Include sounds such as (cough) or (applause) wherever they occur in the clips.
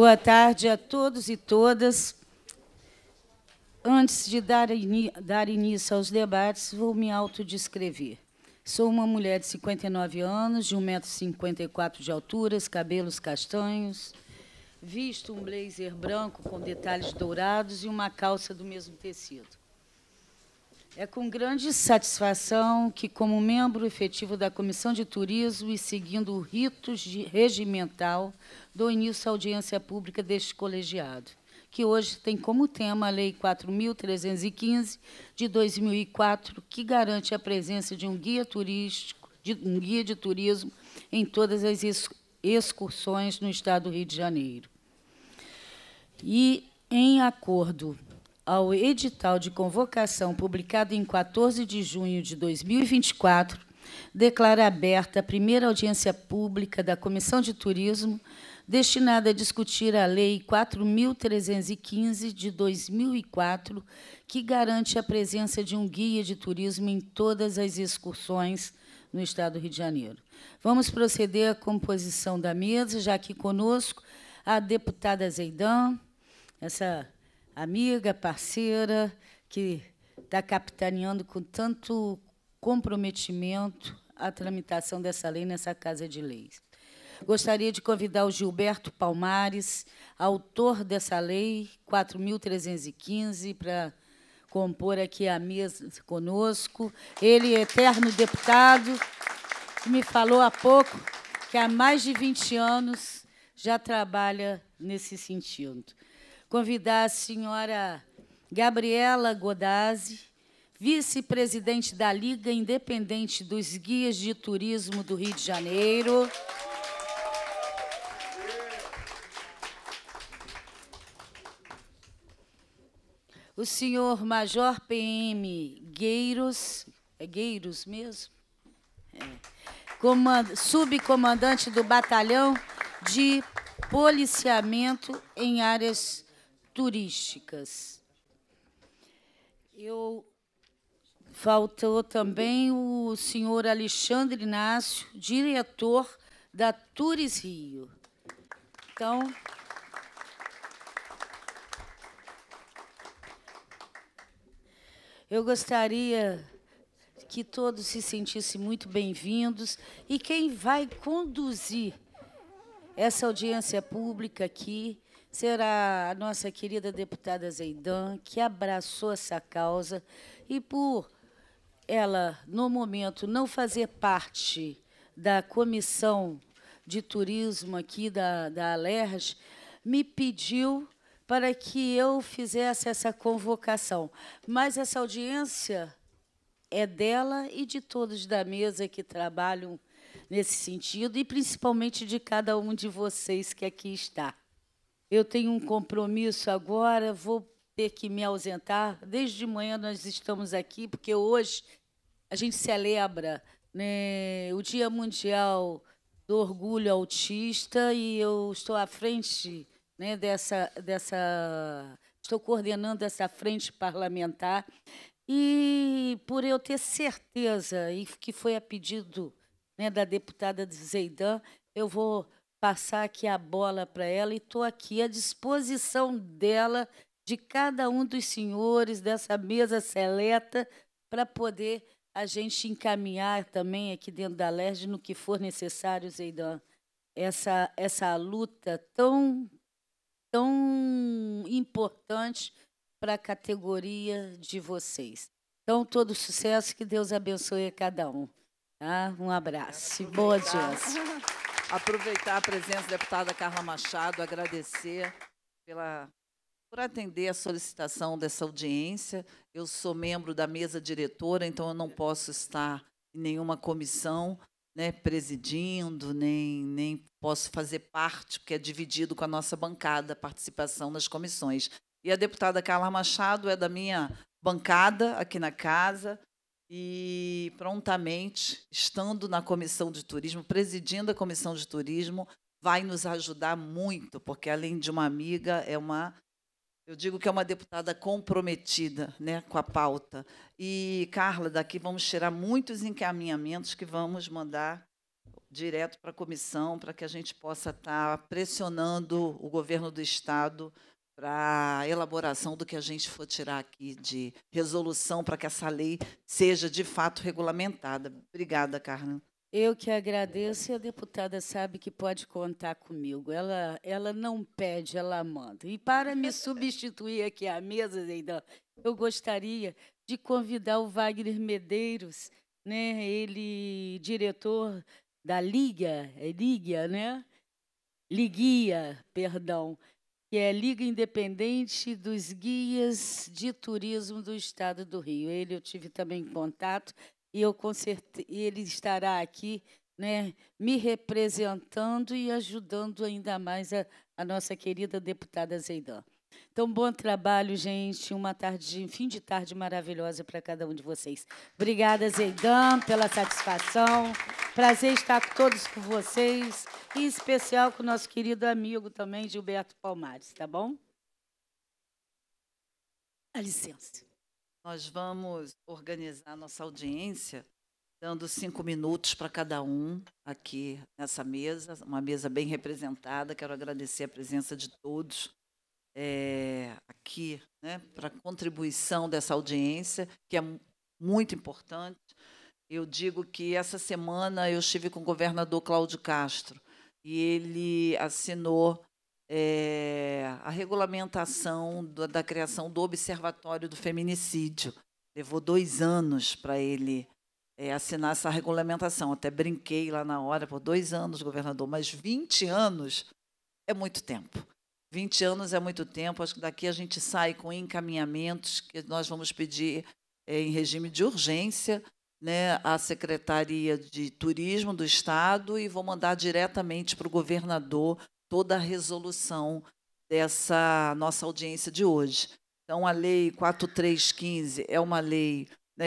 Boa tarde a todos e todas. Antes de dar, in dar início aos debates, vou me autodescrever. Sou uma mulher de 59 anos, de 1,54m de altura, cabelos castanhos, visto um blazer branco com detalhes dourados e uma calça do mesmo tecido. É com grande satisfação que, como membro efetivo da Comissão de Turismo e seguindo o rito regimental, dou início à audiência pública deste colegiado, que hoje tem como tema a Lei 4.315, de 2004, que garante a presença de um guia turístico, de um guia de turismo em todas as excursões no Estado do Rio de Janeiro. E, em acordo ao edital de convocação publicado em 14 de junho de 2024, declara aberta a primeira audiência pública da Comissão de Turismo, destinada a discutir a Lei 4.315 de 2004, que garante a presença de um guia de turismo em todas as excursões no Estado do Rio de Janeiro. Vamos proceder à composição da mesa, já que conosco a deputada Zeidan, essa amiga, parceira, que está capitaneando com tanto comprometimento a tramitação dessa lei nessa Casa de Leis. Gostaria de convidar o Gilberto Palmares, autor dessa lei 4.315, para compor aqui a mesa conosco. Ele, é eterno deputado, me falou há pouco que há mais de 20 anos já trabalha nesse sentido convidar a senhora Gabriela Godazzi, vice-presidente da Liga Independente dos Guias de Turismo do Rio de Janeiro. O senhor Major PM Gueiros, é Gueiros mesmo? É. subcomandante do Batalhão de Policiamento em Áreas turísticas. Eu faltou também o senhor Alexandre Inácio, diretor da Tures Rio. Então, eu gostaria que todos se sentissem muito bem-vindos e quem vai conduzir essa audiência pública aqui será a nossa querida deputada Zeidan, que abraçou essa causa e por ela, no momento, não fazer parte da comissão de turismo aqui da, da Alerj, me pediu para que eu fizesse essa convocação. Mas essa audiência é dela e de todos da mesa que trabalham nesse sentido, e principalmente de cada um de vocês que aqui está. Eu tenho um compromisso agora, vou ter que me ausentar. Desde de manhã nós estamos aqui, porque hoje a gente celebra né, o Dia Mundial do Orgulho Autista e eu estou à frente né, dessa, dessa. Estou coordenando essa frente parlamentar. E por eu ter certeza, e que foi a pedido né, da deputada Zeidan, eu vou passar aqui a bola para ela e estou aqui à disposição dela, de cada um dos senhores dessa mesa seleta, para poder a gente encaminhar também aqui dentro da LERJ no que for necessário, Zeidan, essa, essa luta tão, tão importante para a categoria de vocês. Então, todo sucesso, que Deus abençoe a cada um. Tá? Um abraço e boa dia (laughs) aproveitar a presença da deputada Carla Machado, agradecer pela, por atender a solicitação dessa audiência. Eu sou membro da mesa diretora, então eu não posso estar em nenhuma comissão né, presidindo, nem, nem posso fazer parte, porque é dividido com a nossa bancada, a participação nas comissões. E a deputada Carla Machado é da minha bancada aqui na casa, e prontamente, estando na comissão de turismo, presidindo a comissão de turismo, vai nos ajudar muito, porque além de uma amiga, é uma eu digo que é uma deputada comprometida, né, com a pauta. E Carla, daqui vamos tirar muitos encaminhamentos que vamos mandar direto para a comissão, para que a gente possa estar pressionando o governo do estado para a elaboração do que a gente for tirar aqui de resolução para que essa lei seja de fato regulamentada. Obrigada, Carmen. Eu que agradeço e a deputada sabe que pode contar comigo. Ela, ela não pede, ela manda. E para me substituir aqui à mesa, Zeidão, eu gostaria de convidar o Wagner Medeiros, né? ele diretor da Liga, é Liga, né? Liguia, perdão, que é Liga Independente dos Guias de Turismo do Estado do Rio. Ele eu tive também contato e eu com certeza, ele estará aqui, né, me representando e ajudando ainda mais a, a nossa querida deputada Zeidan. Então, bom trabalho, gente. Uma tarde, um fim de tarde maravilhosa para cada um de vocês. Obrigada, Zeidan, pela satisfação. Prazer estar com todos com vocês. E em especial com o nosso querido amigo também, Gilberto Palmares, tá bom? Dá licença. Nós vamos organizar nossa audiência dando cinco minutos para cada um aqui nessa mesa, uma mesa bem representada. Quero agradecer a presença de todos é, aqui né, para a contribuição dessa audiência, que é muito importante. Eu digo que essa semana eu estive com o governador Cláudio Castro e ele assinou é, a regulamentação da, da criação do Observatório do Feminicídio. Levou dois anos para ele é, assinar essa regulamentação. Até brinquei lá na hora, por dois anos, governador, mas 20 anos é muito tempo. 20 anos é muito tempo, acho que daqui a gente sai com encaminhamentos que nós vamos pedir é, em regime de urgência né, à Secretaria de Turismo do Estado e vou mandar diretamente para o governador toda a resolução dessa nossa audiência de hoje. Então, a Lei 4315 é uma lei, né,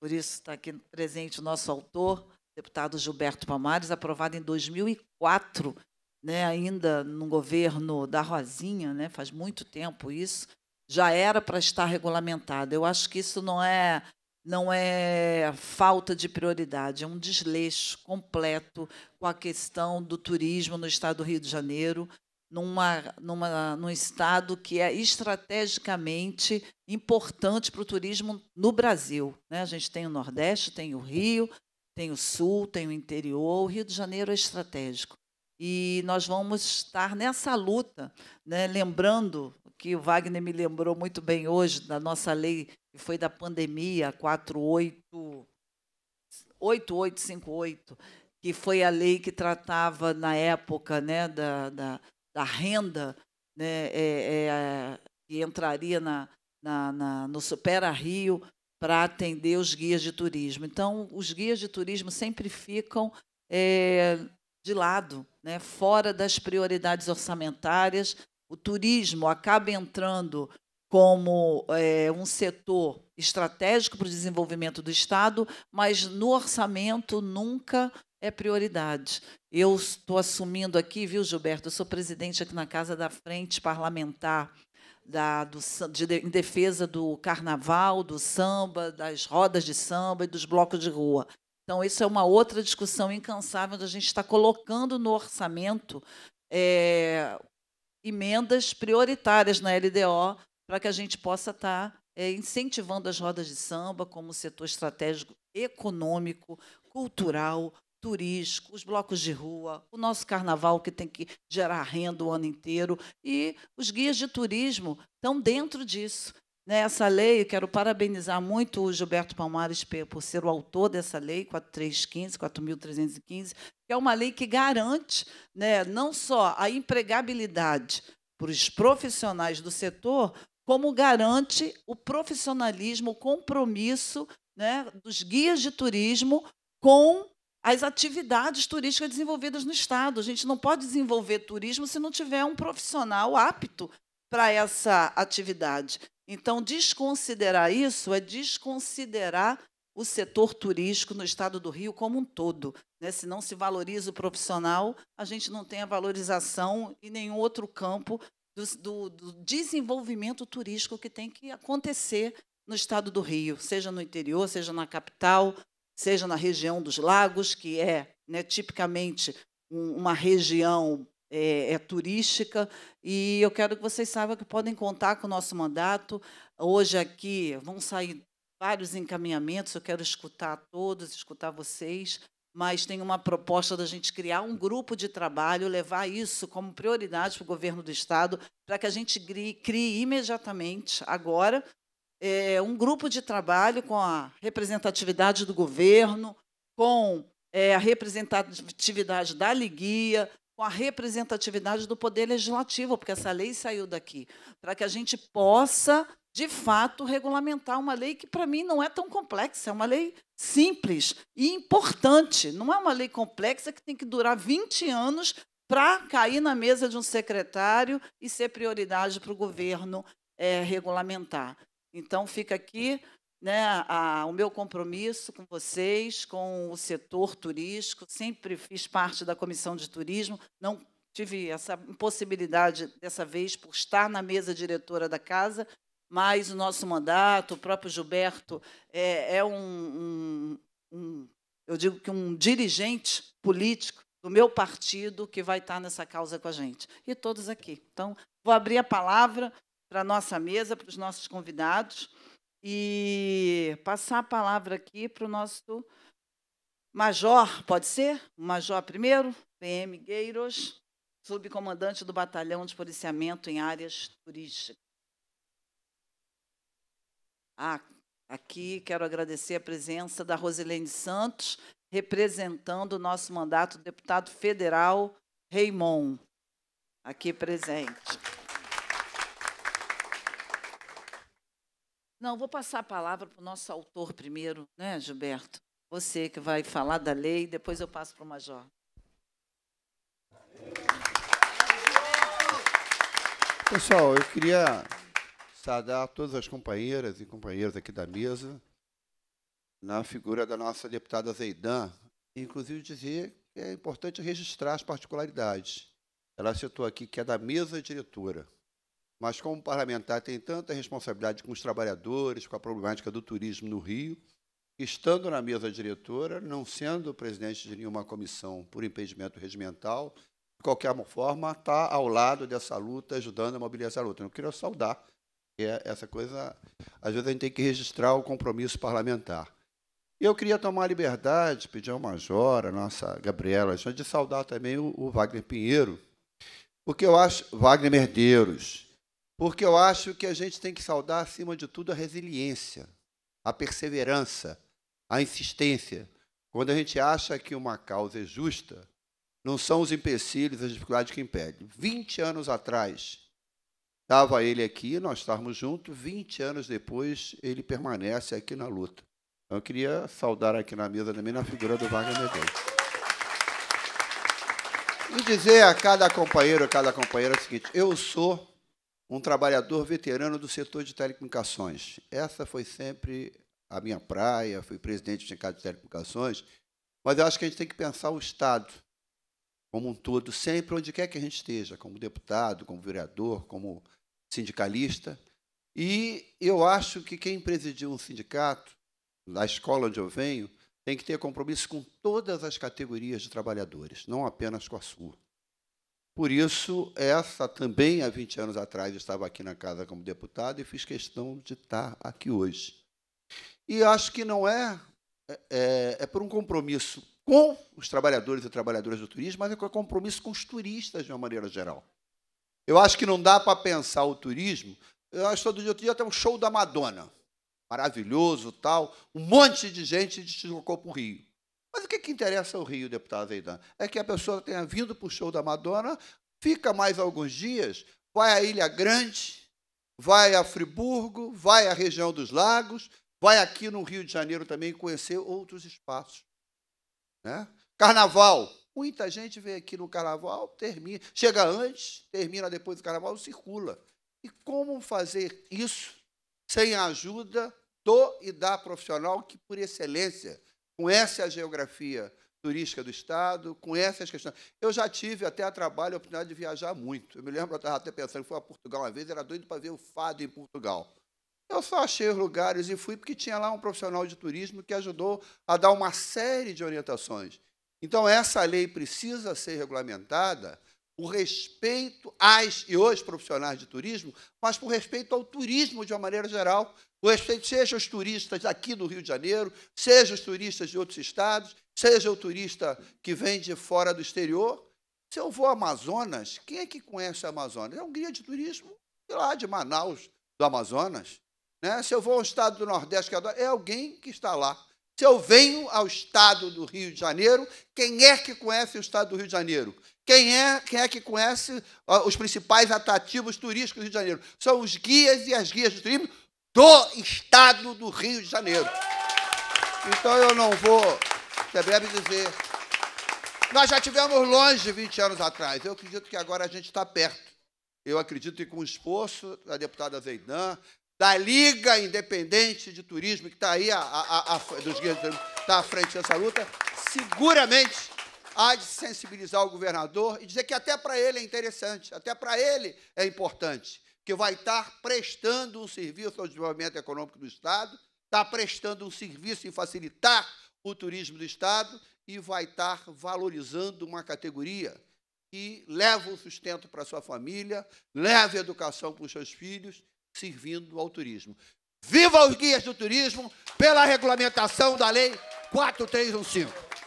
por isso está aqui presente o nosso autor, deputado Gilberto Palmares, aprovada em 2004 né, ainda no governo da Rosinha, né, faz muito tempo isso, já era para estar regulamentado. Eu acho que isso não é não é falta de prioridade, é um desleixo completo com a questão do turismo no estado do Rio de Janeiro, numa, numa, num estado que é estrategicamente importante para o turismo no Brasil. Né? A gente tem o Nordeste, tem o Rio, tem o Sul, tem o interior. O Rio de Janeiro é estratégico. E nós vamos estar nessa luta, né? lembrando que o Wagner me lembrou muito bem hoje da nossa lei, que foi da pandemia 48, que foi a lei que tratava, na época, né, da, da, da renda né, é, é, que entraria na, na, na, no Supera Rio para atender os guias de turismo. Então, os guias de turismo sempre ficam é, de lado, né? fora das prioridades orçamentárias. O turismo acaba entrando como é, um setor estratégico para o desenvolvimento do Estado, mas no orçamento nunca é prioridade. Eu estou assumindo aqui, viu, Gilberto? Eu sou presidente aqui na Casa da Frente Parlamentar da, do, de, de, em defesa do carnaval, do samba, das rodas de samba e dos blocos de rua. Então, isso é uma outra discussão incansável, onde a gente está colocando no orçamento é, emendas prioritárias na LDO para que a gente possa estar é, incentivando as rodas de samba como setor estratégico econômico, cultural, turístico, os blocos de rua, o nosso carnaval que tem que gerar renda o ano inteiro e os guias de turismo estão dentro disso. Né, essa lei, eu quero parabenizar muito o Gilberto Palmares por ser o autor dessa lei, 4315, 4.315, que é uma lei que garante né, não só a empregabilidade para os profissionais do setor, como garante o profissionalismo, o compromisso né, dos guias de turismo com as atividades turísticas desenvolvidas no Estado. A gente não pode desenvolver turismo se não tiver um profissional apto para essa atividade. Então, desconsiderar isso é desconsiderar o setor turístico no estado do Rio como um todo. Né? Se não se valoriza o profissional, a gente não tem a valorização em nenhum outro campo do, do, desenvolvimento turístico que tem que acontecer no estado do Rio, seja no interior, seja na capital, seja na região dos lagos, que é né, tipicamente um, uma região é, é, turística e eu quero que vocês saibam que podem contar com o nosso mandato. Hoje aqui vão sair vários encaminhamentos, eu quero escutar todos, escutar vocês, mas tem uma proposta da gente criar um grupo de trabalho, levar isso como prioridade para o governo do Estado, para que a gente crie, crie imediatamente, agora, é, um grupo de trabalho com a representatividade do governo, com é, a representatividade da Liguia, com a representatividade do poder legislativo, porque essa lei saiu daqui, para que a gente possa, de fato, regulamentar uma lei que, para mim, não é tão complexa, é uma lei simples e importante. Não é uma lei complexa que tem que durar 20 anos para cair na mesa de um secretário e ser prioridade para o governo é, regulamentar. Então, fica aqui né, a, o meu compromisso com vocês, com o setor turístico. Sempre fiz parte da comissão de turismo, não tive essa impossibilidade dessa vez por estar na mesa diretora da casa, mas o nosso mandato, o próprio Gilberto é, é um, um, um, eu digo que um dirigente político do meu partido que vai estar nessa causa com a gente e todos aqui. Então vou abrir a palavra para a nossa mesa, para os nossos convidados e passar a palavra aqui para o nosso major, pode ser? O major primeiro, PM Gueiros, subcomandante do Batalhão de Policiamento em Áreas Turísticas. Ah, aqui quero agradecer a presença da Rosilene Santos, representando o nosso mandato deputado federal, Raimon, aqui presente. Não, vou passar a palavra para o nosso autor primeiro, né, Gilberto? Você que vai falar da lei, depois eu passo para o Major. Pessoal, eu queria saudar todas as companheiras e companheiros aqui da mesa, na figura da nossa deputada Zeidan, inclusive dizer que é importante registrar as particularidades. Ela citou aqui que é da mesa diretora. Mas como parlamentar tem tanta responsabilidade com os trabalhadores, com a problemática do turismo no Rio, estando na mesa diretora, não sendo presidente de nenhuma comissão por impedimento regimental, de qualquer forma, está ao lado dessa luta, ajudando a mobilizar a luta. Eu queria saudar é essa coisa, às vezes a gente tem que registrar o compromisso parlamentar. Eu queria tomar a liberdade, pedir ao Major, a nossa Gabriela, de saudar também o, o Wagner Pinheiro, porque eu acho, Wagner Herdeiros, porque eu acho que a gente tem que saudar, acima de tudo, a resiliência, a perseverança, a insistência. Quando a gente acha que uma causa é justa, não são os empecilhos, as dificuldades que impedem. 20 anos atrás, estava ele aqui, nós estávamos juntos, 20 anos depois, ele permanece aqui na luta. Então, eu queria saudar aqui na mesa também na figura do Wagner Medeiros. E dizer a cada companheiro, a cada companheira o seguinte: eu sou um trabalhador veterano do setor de telecomunicações. Essa foi sempre a minha praia, fui presidente do sindicato de telecomunicações, mas eu acho que a gente tem que pensar o Estado como um todo, sempre onde quer que a gente esteja, como deputado, como vereador, como sindicalista. E eu acho que quem presidiu um sindicato, na escola onde eu venho, tem que ter compromisso com todas as categorias de trabalhadores, não apenas com a sua. Por isso, essa também há 20 anos atrás eu estava aqui na casa como deputado e fiz questão de estar aqui hoje. E acho que não é, é, é, é por um compromisso com os trabalhadores e trabalhadoras do turismo, mas é com um compromisso com os turistas de uma maneira geral. Eu acho que não dá para pensar o turismo. Eu acho que todo dia, outro dia tem um show da Madonna, maravilhoso tal, um monte de gente deslocou para o Rio. Mas o que, é que interessa ao Rio, deputado Zeidan? É que a pessoa tenha vindo para o show da Madonna, fica mais alguns dias, vai à Ilha Grande, vai a Friburgo, vai à região dos lagos, vai aqui no Rio de Janeiro também conhecer outros espaços. Né? Carnaval. Muita gente vem aqui no carnaval, termina, chega antes, termina depois do carnaval, circula. E como fazer isso sem a ajuda do e da profissional que, por excelência, conhece a geografia turística do Estado, conhece as questões. Eu já tive até a trabalho a oportunidade de viajar muito. Eu me lembro, eu estava até pensando, fui a Portugal uma vez, era doido para ver o fado em Portugal. Eu só achei os lugares e fui porque tinha lá um profissional de turismo que ajudou a dar uma série de orientações. Então, essa lei precisa ser regulamentada o respeito às e aos profissionais de turismo, mas por respeito ao turismo de uma maneira geral. O respeito seja os turistas aqui do Rio de Janeiro, seja os turistas de outros estados, seja o turista que vem de fora do exterior. Se eu vou ao Amazonas, quem é que conhece a Amazonas? É um guia de turismo de lá de Manaus, do Amazonas. Né? Se eu vou ao estado do Nordeste, que adoro, é alguém que está lá. Se eu venho ao estado do Rio de Janeiro, quem é que conhece o estado do Rio de Janeiro? Quem é, quem é que conhece os principais atrativos turísticos do Rio de Janeiro? São os guias e as guias do turismo do estado do Rio de Janeiro. Então eu não vou, você deve é dizer. Nós já tivemos longe 20 anos atrás. Eu acredito que agora a gente está perto. Eu acredito que com o esforço da deputada Zeidan, da Liga Independente de Turismo, que está aí, a, a, a, dos guias turismo, está à frente dessa luta, seguramente há de sensibilizar o governador e dizer que até para ele é interessante, até para ele é importante, que vai estar prestando um serviço ao desenvolvimento econômico do Estado, está prestando um serviço em facilitar o turismo do Estado e vai estar valorizando uma categoria que leva o sustento para sua família, leva a educação para os seus filhos, servindo ao turismo. Viva os guias do turismo pela regulamentação da Lei 4315!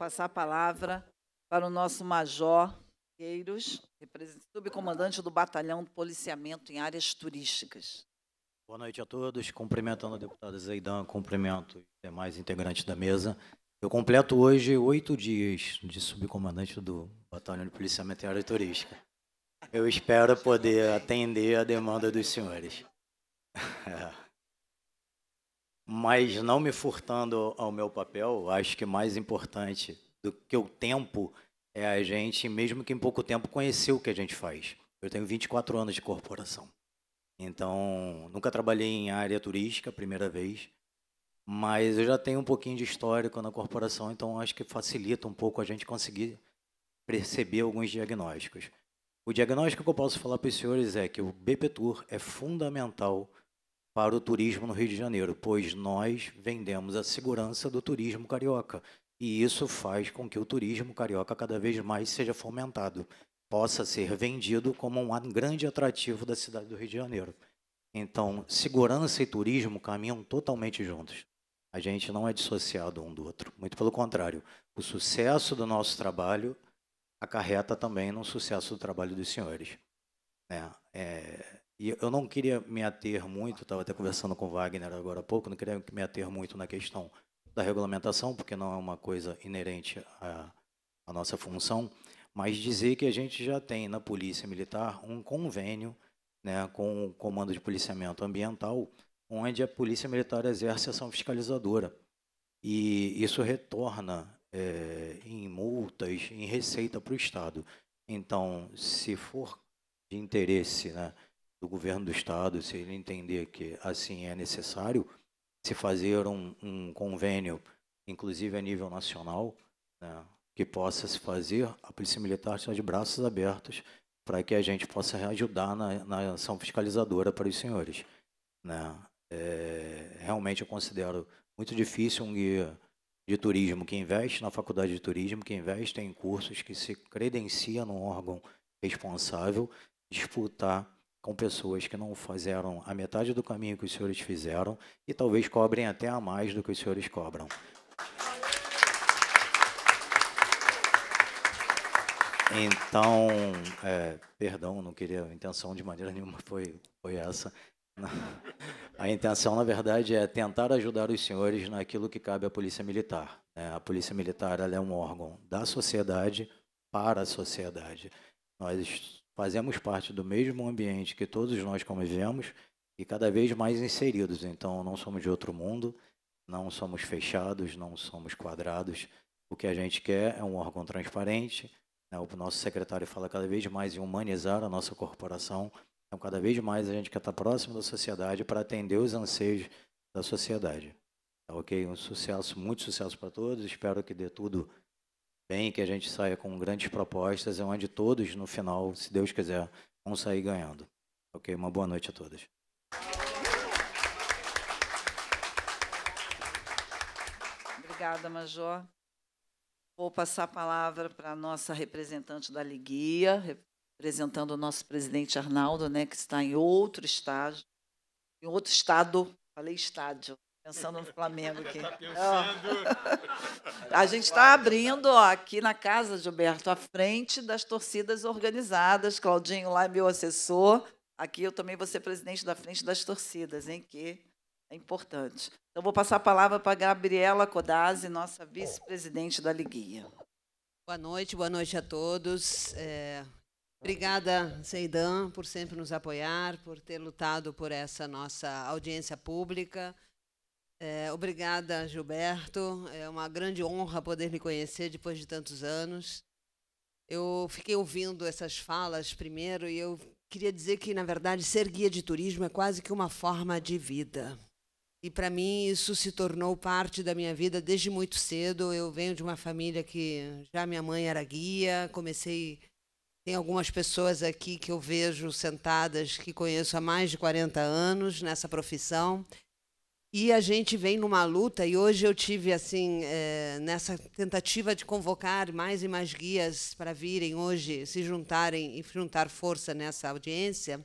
passar a palavra para o nosso major Queiros, subcomandante do Batalhão de Policiamento em Áreas Turísticas. Boa noite a todos. Cumprimentando a deputada Zeidan, cumprimento os demais integrantes da mesa. Eu completo hoje oito dias de subcomandante do Batalhão de Policiamento em Área Turística. Eu espero poder atender a demanda dos senhores. (laughs) mas não me furtando ao meu papel, acho que mais importante do que o tempo é a gente, mesmo que em pouco tempo, conhecer o que a gente faz. Eu tenho 24 anos de corporação. Então, nunca trabalhei em área turística, primeira vez, mas eu já tenho um pouquinho de histórico na corporação, então acho que facilita um pouco a gente conseguir perceber alguns diagnósticos. O diagnóstico que eu posso falar para os senhores é que o BP Tour é fundamental para o turismo no Rio de Janeiro, pois nós vendemos a segurança do turismo carioca. E isso faz com que o turismo carioca cada vez mais seja fomentado, possa ser vendido como um grande atrativo da cidade do Rio de Janeiro. Então, segurança e turismo caminham totalmente juntos. A gente não é dissociado um do outro, muito pelo contrário. O sucesso do nosso trabalho acarreta também no sucesso do trabalho dos senhores. Né? É, é, e eu não queria me ater muito, estava até conversando com o Wagner agora há pouco, não queria me ater muito na questão da regulamentação, porque não é uma coisa inerente à, à nossa função, mas dizer que a gente já tem na Polícia Militar um convênio né, com o Comando de Policiamento Ambiental, onde a Polícia Militar exerce ação fiscalizadora. E isso retorna é, em multas, em receita para o Estado. Então, se for de interesse, né? do governo do Estado, se ele entender que assim é necessário, se fazer um, um convênio, inclusive a nível nacional, né, que possa se fazer, a Polícia Militar está de braços abertos para que a gente possa ajudar na, na ação fiscalizadora para os senhores. Né. É, realmente eu considero muito difícil um guia de turismo que investe na faculdade de turismo, que investe em cursos, que se credencia num órgão responsável, disputar com pessoas que não fizeram a metade do caminho que os senhores fizeram e talvez cobrem até a mais do que os senhores cobram. Então, é, perdão, não queria, a intenção de maneira nenhuma foi, foi essa. A intenção, na verdade, é tentar ajudar os senhores naquilo que cabe à Polícia Militar. Né? A Polícia Militar é um órgão da sociedade para a sociedade. Nós fazemos parte do mesmo ambiente que todos nós convivemos e cada vez mais inseridos. Então, não somos de outro mundo, não somos fechados, não somos quadrados. O que a gente quer é um órgão transparente. Né? O nosso secretário fala cada vez mais em humanizar a nossa corporação. Então, cada vez mais a gente quer estar próximo da sociedade para atender os anseios da sociedade. Tá ok? Um sucesso, muito sucesso para todos. Espero que dê tudo bem, que a gente saia com grandes propostas, é onde todos, no final, se Deus quiser, vão sair ganhando. Ok? Uma boa noite a todos. Obrigada, Major. Vou passar a palavra para a nossa representante da Liguia, representando o nosso presidente Arnaldo, né, que está em outro estágio, em outro estado, falei estádio, Pensando no Flamengo aqui. (laughs) Tá pensando... A gente está abrindo ó, aqui na casa, Gilberto, à frente das torcidas organizadas. Claudinho lá é meu assessor. Aqui eu também vou ser presidente da frente das torcidas, hein? Que é importante. Então, vou passar a palavra para a Gabriela Codazzi, nossa vice-presidente da Liguinha. Boa noite, boa noite a todos. É, obrigada, Zeidan, por sempre nos apoiar, por ter lutado por essa nossa audiência pública. É, obrigada, Gilberto. É uma grande honra poder lhe conhecer depois de tantos anos. Eu fiquei ouvindo essas falas primeiro e eu queria dizer que, na verdade, ser guia de turismo é quase que uma forma de vida. E para mim isso se tornou parte da minha vida desde muito cedo. Eu venho de uma família que já minha mãe era guia, comecei tem algumas pessoas aqui que eu vejo sentadas que conheço há mais de 40 anos nessa profissão. E a gente vem numa luta, e hoje eu tive, assim, é, nessa tentativa de convocar mais e mais guias para virem hoje se juntarem e juntar força nessa audiência,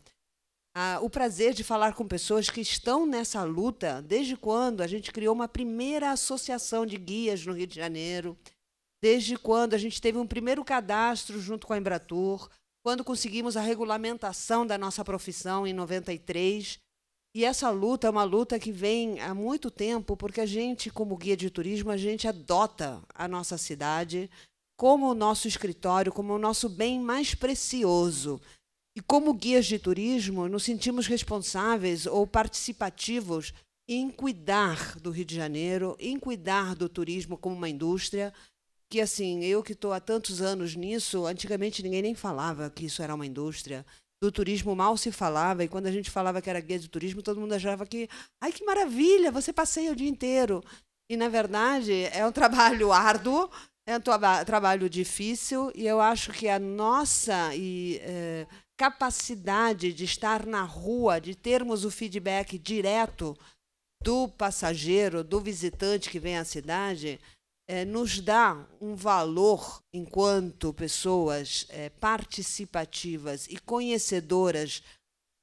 o prazer de falar com pessoas que estão nessa luta desde quando a gente criou uma primeira associação de guias no Rio de Janeiro, desde quando a gente teve um primeiro cadastro junto com a Embratur, quando conseguimos a regulamentação da nossa profissão em 93 e essa luta é uma luta que vem há muito tempo, porque a gente, como guia de turismo, a gente adota a nossa cidade como o nosso escritório, como o nosso bem mais precioso. E como guias de turismo, nos sentimos responsáveis ou participativos em cuidar do Rio de Janeiro, em cuidar do turismo como uma indústria, que assim, eu que estou há tantos anos nisso, antigamente ninguém nem falava que isso era uma indústria do turismo mal se falava, e quando a gente falava que era guia de turismo, todo mundo achava que, ai que maravilha, você passeia o dia inteiro. E, na verdade, é um (laughs) trabalho árduo, é um tra trabalho difícil, e eu acho que a nossa e, eh, capacidade de estar na rua, de termos o feedback direto do passageiro, do visitante que vem à cidade, é, nos dá um valor enquanto pessoas é, participativas e conhecedoras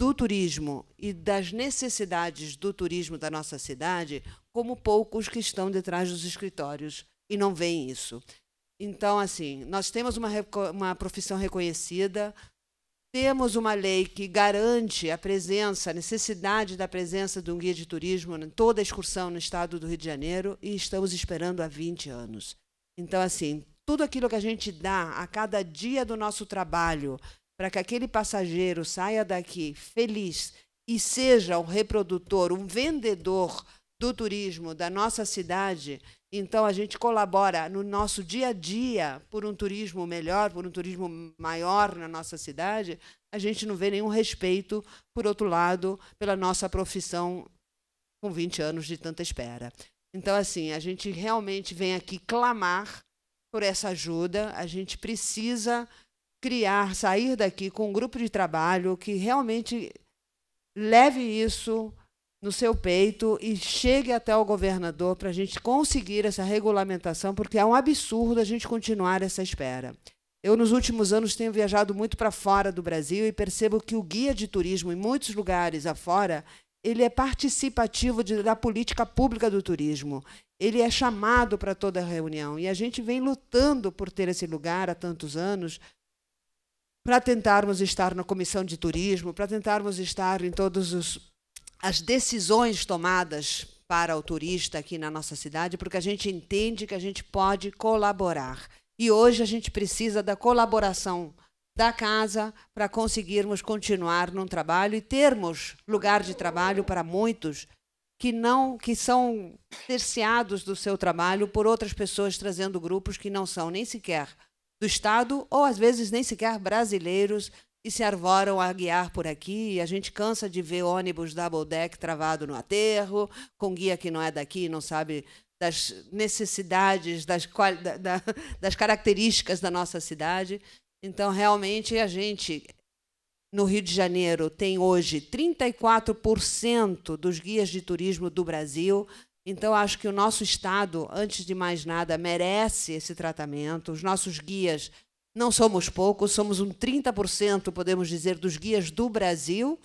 do turismo e das necessidades do turismo da nossa cidade, como poucos que estão detrás dos escritórios e não veem isso. Então, assim, nós temos uma, uma profissão reconhecida, temos uma lei que garante a presença, a necessidade da presença de um guia de turismo em toda a excursão no estado do Rio de Janeiro e estamos esperando há 20 anos. Então, assim, tudo aquilo que a gente dá a cada dia do nosso trabalho para que aquele passageiro saia daqui feliz e seja um reprodutor, um vendedor do turismo da nossa cidade, então, a gente colabora no nosso dia a dia por um turismo melhor, por um turismo maior na nossa cidade. A gente não vê nenhum respeito, por outro lado, pela nossa profissão com 20 anos de tanta espera. Então, assim, a gente realmente vem aqui clamar por essa ajuda. A gente precisa criar, sair daqui com um grupo de trabalho que realmente leve isso no seu peito e chegue até o governador para a gente conseguir essa regulamentação, porque é um absurdo a gente continuar essa espera. Eu, nos últimos anos, tenho viajado muito para fora do Brasil e percebo que o guia de turismo em muitos lugares afora ele é participativo de, da política pública do turismo. Ele é chamado para toda reunião. E a gente vem lutando por ter esse lugar há tantos anos, para tentarmos estar na comissão de turismo, para tentarmos estar em todos os as decisões tomadas para o turista aqui na nossa cidade, porque a gente entende que a gente pode colaborar. E hoje a gente precisa da colaboração da casa para conseguirmos continuar num trabalho e termos lugar de trabalho para muitos que não que são terciados do seu trabalho por outras pessoas trazendo grupos que não são nem sequer do estado ou às vezes nem sequer brasileiros e se arvoram a guiar por aqui, a gente cansa de ver ônibus double deck travado no aterro, com guia que não é daqui, não sabe das necessidades, das, da, da, das características da nossa cidade. Então, realmente, a gente, no Rio de Janeiro, tem hoje 34% dos guias de turismo do Brasil. Então, acho que o nosso Estado, antes de mais nada, merece esse tratamento. Os nossos guias não somos poucos, somos um 30%, podemos dizer, dos guias do Brasil,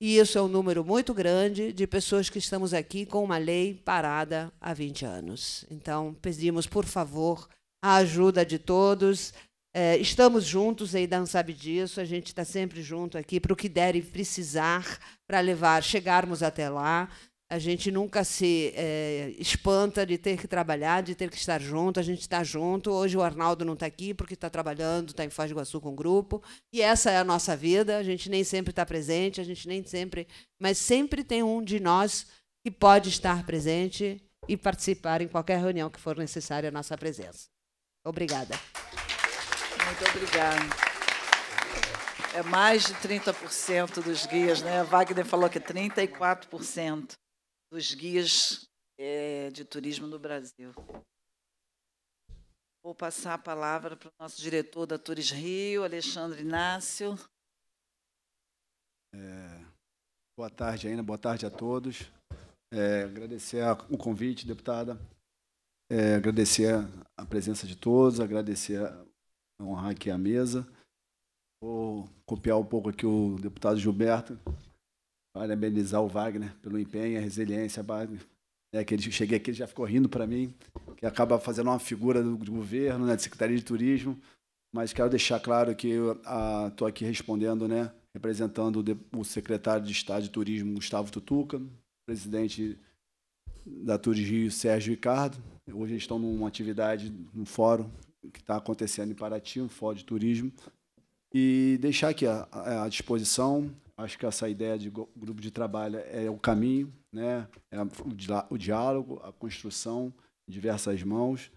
e isso é um número muito grande de pessoas que estamos aqui com uma lei parada há 20 anos. Então, pedimos, por favor, a ajuda de todos. É, estamos juntos, Eidan sabe disso, a gente está sempre junto aqui para o que der e precisar para levar, chegarmos até lá. A gente nunca se é, espanta de ter que trabalhar, de ter que estar junto. A gente está junto. Hoje o Arnaldo não está aqui porque está trabalhando, está em Foz do Iguaçu com o grupo. E essa é a nossa vida. A gente nem sempre está presente, a gente nem sempre. Mas sempre tem um de nós que pode estar presente e participar em qualquer reunião que for necessária a nossa presença. Obrigada. Muito obrigada. É mais de 30% dos guias, né? A Wagner falou que é 34% dos guias é, de turismo no Brasil. Vou passar a palavra para o nosso diretor da Turis Rio, Alexandre Inácio. É, boa tarde, ainda, Boa tarde a todos. É, agradecer o convite, deputada. É, agradecer a presença de todos, agradecer a honrar aqui a mesa. Vou copiar um pouco aqui o deputado Gilberto, parabenizar o Wagner pelo empenho a resiliência, Wagner. É, que ele, cheguei aqui, ele já ficou rindo para mim, que acaba fazendo uma figura do, do governo, né, de Secretaria de Turismo, mas quero deixar claro que estou aqui respondendo, né, representando o, de, o, secretário de Estado de Turismo, Gustavo Tutuca, presidente da Turismo, Sérgio Ricardo. Hoje eles estão numa atividade, num fórum que está acontecendo em Paraty, um fórum de turismo, e deixar aqui à disposição Acho que essa ideia de grupo de trabalho é, é o caminho, né? É o diálogo, a construção, diversas mãos.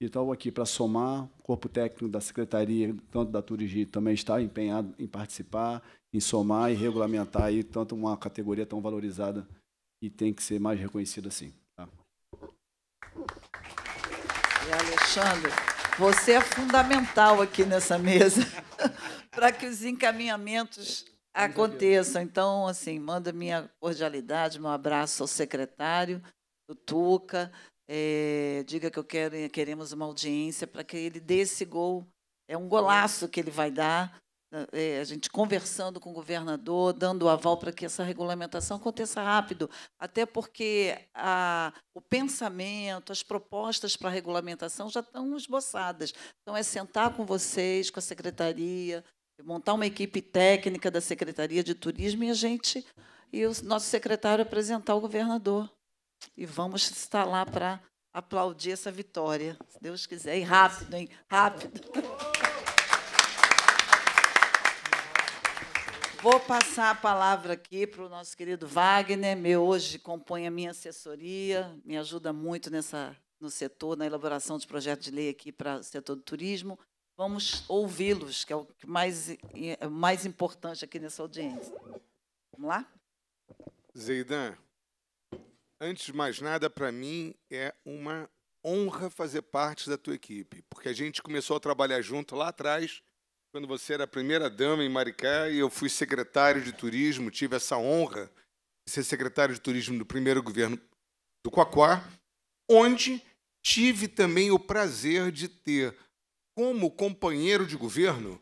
E estou aqui para somar. O corpo técnico da secretaria, tanto da Turigi, também está empenhado em participar, em somar e regulamentar aí tanto uma categoria tão valorizada e tem que ser mais reconhecida assim. Tá? E Alexandre, você é fundamental aqui nessa mesa (laughs) para que os encaminhamentos é aconteça. Então, assim, manda minha cordialidade, meu abraço ao secretário, do Tuca. É, diga que eu quero, queremos uma audiência para que ele dê esse gol. É um golaço que ele vai dar. É, a gente conversando com o governador, dando o aval para que essa regulamentação aconteça rápido, até porque a, o pensamento, as propostas para a regulamentação já estão esboçadas. Então, é sentar com vocês, com a secretaria, montar uma equipe técnica da Secretaria de Turismo e a gente e o nosso secretário apresentar o governador. E vamos estar lá para aplaudir essa vitória, se Deus quiser, e rápido, hein? Rápido. Vou passar a palavra aqui para o nosso querido Wagner, meu hoje compõe a minha assessoria, me ajuda muito nessa no setor, na elaboração de projeto de lei aqui para o setor do turismo vamos ouvi-los, que é o mais, é mais importante aqui nessa audiência. Vamos lá? Zeidan, antes de mais nada, para mim é uma honra fazer parte da tua equipe, porque a gente começou a trabalhar junto lá atrás, quando você era a primeira dama em Maricá e eu fui secretário de turismo, tive essa honra de ser secretário de turismo do primeiro governo do Coacoá, onde tive também o prazer de ter como companheiro de governo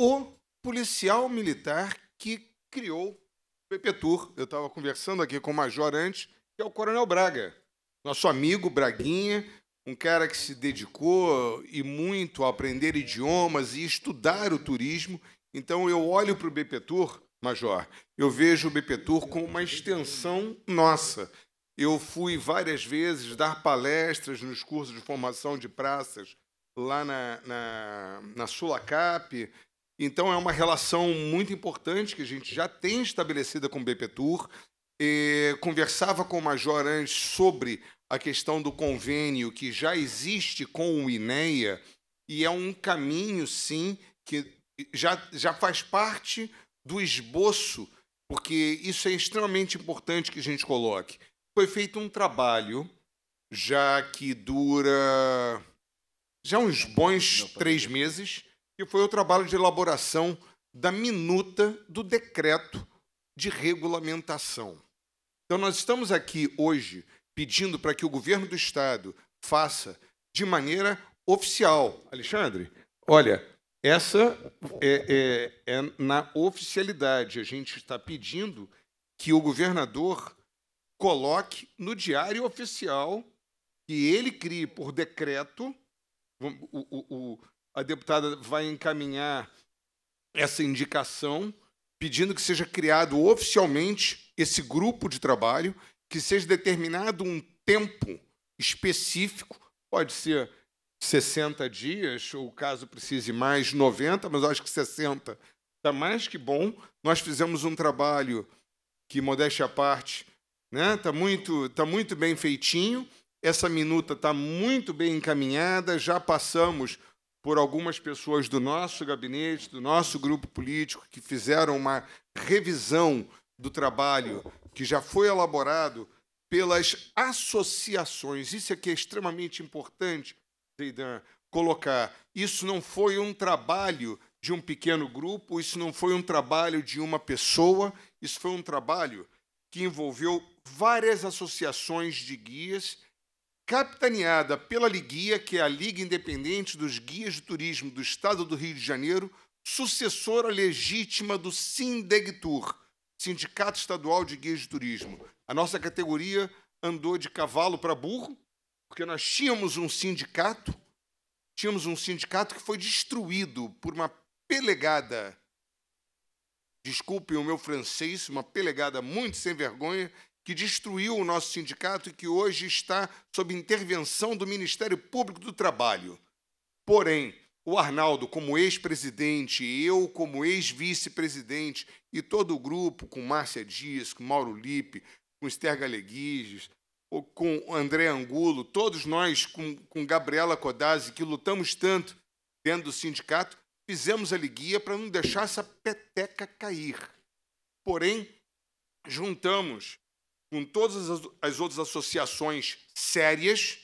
o policial militar que criou o PPTUR. Eu estava conversando aqui com o Major antes, que é o Coronel Braga, nosso amigo Braguinha, um cara que se dedicou e muito a aprender idiomas e estudar o turismo. Então eu olho para o BPTUR, Major, eu vejo o BPTUR como uma extensão nossa. Eu fui várias vezes dar palestras nos cursos de formação de praças lá na, na, na Sulacap. Então, é uma relação muito importante que a gente já tem estabelecida com o BPTUR. E conversava com o Major antes sobre a questão do convênio que já existe com o INEA, e é um caminho, sim, que já, já faz parte do esboço, porque isso é extremamente importante que a gente coloque. Foi feito um trabalho, já que dura já uns bons três meses, que foi o trabalho de elaboração da minuta do decreto de regulamentação. Então, nós estamos aqui hoje pedindo para que o governo do Estado faça de maneira oficial. Alexandre, olha, essa é, é, é na oficialidade. A gente está pedindo que o governador coloque no diário oficial que ele crie por decreto o, o, a deputada vai encaminhar essa indicação, pedindo que seja criado oficialmente esse grupo de trabalho, que seja determinado um tempo específico, pode ser 60 dias, ou caso precise mais, 90, mas acho que 60 está mais que bom. Nós fizemos um trabalho que, modéstia à parte, está né, tá muito, tá muito bem feitinho essa minuta está muito bem encaminhada, já passamos por algumas pessoas do nosso gabinete, do nosso grupo político, que fizeram uma revisão do trabalho que já foi elaborado pelas associações. Isso aqui é extremamente importante, Zeidan, colocar. Isso não foi um trabalho de um pequeno grupo, isso não foi um trabalho de uma pessoa, isso foi um trabalho que envolveu várias associações de guias capitaneada pela Liguia, que é a Liga Independente dos Guias de Turismo do Estado do Rio de Janeiro, sucessora legítima do Sindegtur, Sindicato Estadual de Guias de Turismo. A nossa categoria andou de cavalo para burro, porque nós tínhamos um sindicato, tínhamos um sindicato que foi destruído por uma pelegada. Desculpem o meu francês, uma pelegada muito sem vergonha, que destruiu o nosso sindicato e que hoje está sob intervenção do Ministério Público do Trabalho. Porém, o Arnaldo, como ex-presidente, eu, como ex-vice-presidente, e todo o grupo, com Márcia Dias, com Mauro Lipe, com Esther Galeguiges, com André Angulo, todos nós, com, com Gabriela Codazzi, que lutamos tanto dentro do sindicato, fizemos a liguia para não deixar essa peteca cair. Porém, juntamos com todas as, outras associações sérias,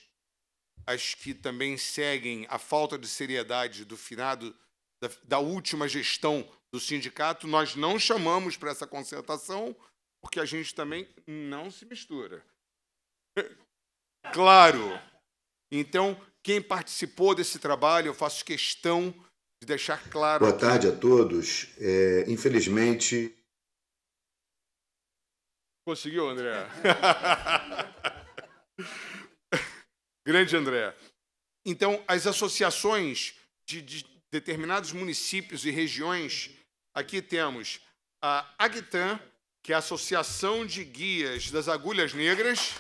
as que também seguem a falta de seriedade do finado da, da última gestão do sindicato, nós não chamamos para essa concertação, porque a gente também não se mistura. (laughs) claro. Então, quem participou desse trabalho, eu faço questão de deixar claro. Boa tarde a todos. É, infelizmente, Conseguiu, André? (laughs) Grande André. Então, as associações de, de, determinados municípios e regiões, aqui temos a Agtan, que é a Associação de Guias das Agulhas Negras.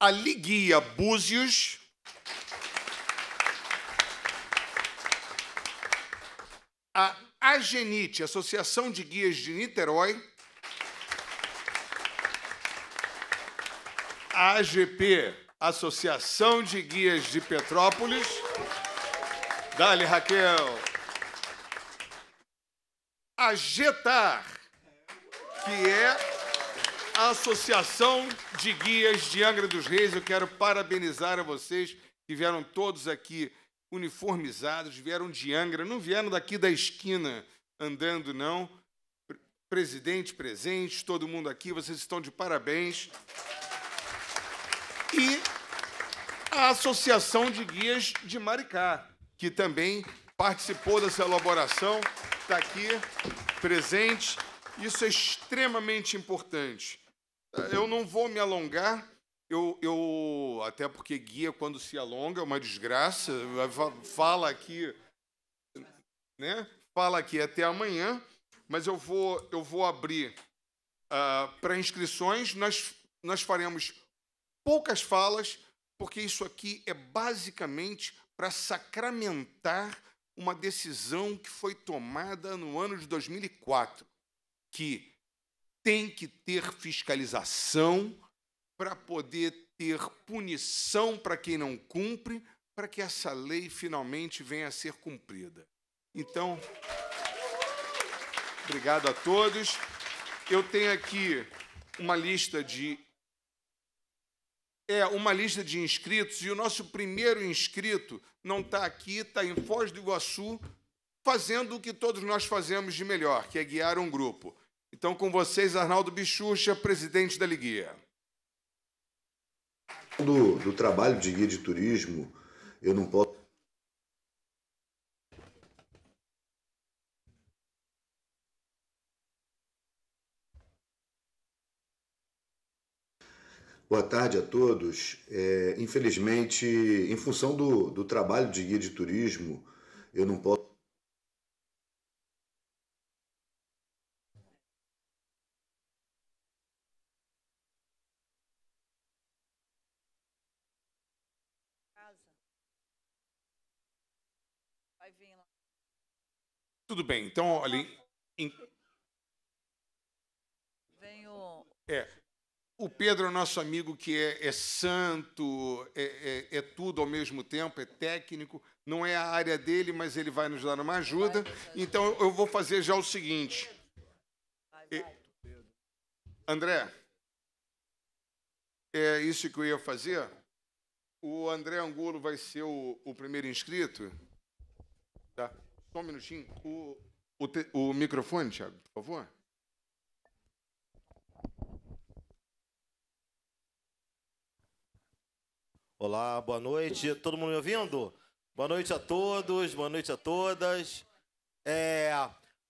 A Liguia Búzios. a AGENIT, Associação de Guias de Niterói, a AGP, Associação de Guias de Petrópolis. Dali, Raquel. A GETAR, que é a Associação de Guias de Angra dos Reis. Eu quero parabenizar a vocês que vieram todos aqui uniformizados, vieram de Angra, não vieram daqui da esquina andando, não. Presidente presente, todo mundo aqui, vocês estão de parabéns. E a Associação de Guias de Maricá, que também participou dessa elaboração, está aqui presente. Isso é extremamente importante. Eu não vou me alongar, eu, eu, até porque guia quando se alonga é uma desgraça. Fala aqui, né? Fala aqui até amanhã, mas eu vou, eu vou abrir uh, ah, para inscrições. Nós, nós faremos poucas falas, porque isso aqui é basicamente para sacramentar uma decisão que foi tomada no ano de 2004, que tem que ter fiscalização para poder ter punição para quem não cumpre, para que essa lei finalmente venha a ser cumprida. Então, obrigado a todos. Eu tenho aqui uma lista de é uma lista de inscritos e o nosso primeiro inscrito não está aqui, está em Foz do Iguaçu, fazendo o que todos nós fazemos de melhor, que é guiar um grupo. Então, com vocês, Arnaldo Bichucha, presidente da Liguia do, do trabalho de guia de turismo, eu não posso Boa tarde a todos. É, infelizmente, em função do, do trabalho de guia de turismo, eu não posso. Tudo bem. Então, olha. Em... É. O Pedro é nosso amigo que é, é santo, é, é, é, tudo ao mesmo tempo, é técnico, não é a área dele, mas ele vai nos dar uma ajuda. Então eu vou fazer já o seguinte. André, é isso que eu ia fazer. O André Angulo vai ser o, o primeiro inscrito. Tá? Só um minutinho. O, o, te, o microfone, Thiago, por favor. Olá, boa noite. Todo mundo me ouvindo? Boa noite a todos, boa noite a todas. É,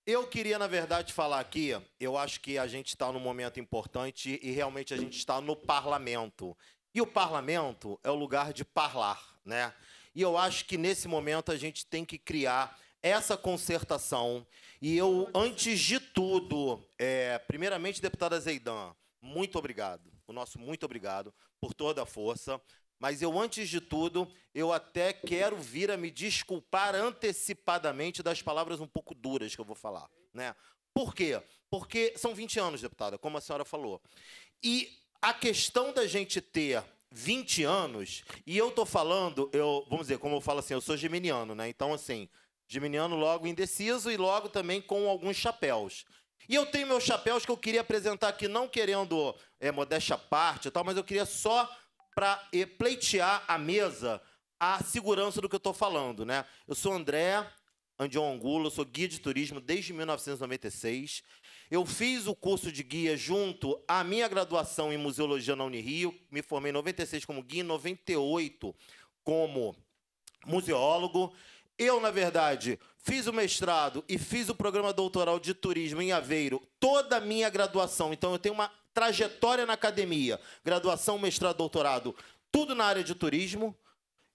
eu queria, na verdade, falar aqui. Eu acho que a gente está num momento importante e realmente a gente está no parlamento. E o parlamento é o lugar de falar, né? E eu acho que nesse momento a gente tem que criar essa concertação. E eu, antes de tudo, é, primeiramente, deputada Zeidan, muito obrigado. O nosso muito obrigado por toda a força. Mas eu, antes de tudo, eu até quero vir a me desculpar antecipadamente das palavras um pouco duras que eu vou falar. Né? Por quê? Porque são 20 anos, deputada, como a senhora falou. E a questão da gente ter 20 anos, e eu tô falando, eu, vamos dizer, como eu falo assim, eu sou geminiano, né? Então, assim, Geminiano logo indeciso e logo também com alguns chapéus. E eu tenho meus chapéus que eu queria apresentar aqui, não querendo é, modéstia à parte e tal, mas eu queria só para é, pleitear a mesa a segurança do que eu estou falando, né? Eu sou André Andion Angulo, sou guia de turismo desde 1996. Eu fiz o curso de guia junto à minha graduação em museologia na Unirio, me formei em 96 como guia, em 98 como museólogo. Eu, na verdade, fiz o mestrado e fiz o programa doutoral de turismo em Aveiro, toda a minha graduação. Então, eu tenho uma trajetória na academia: graduação, mestrado, doutorado, tudo na área de turismo.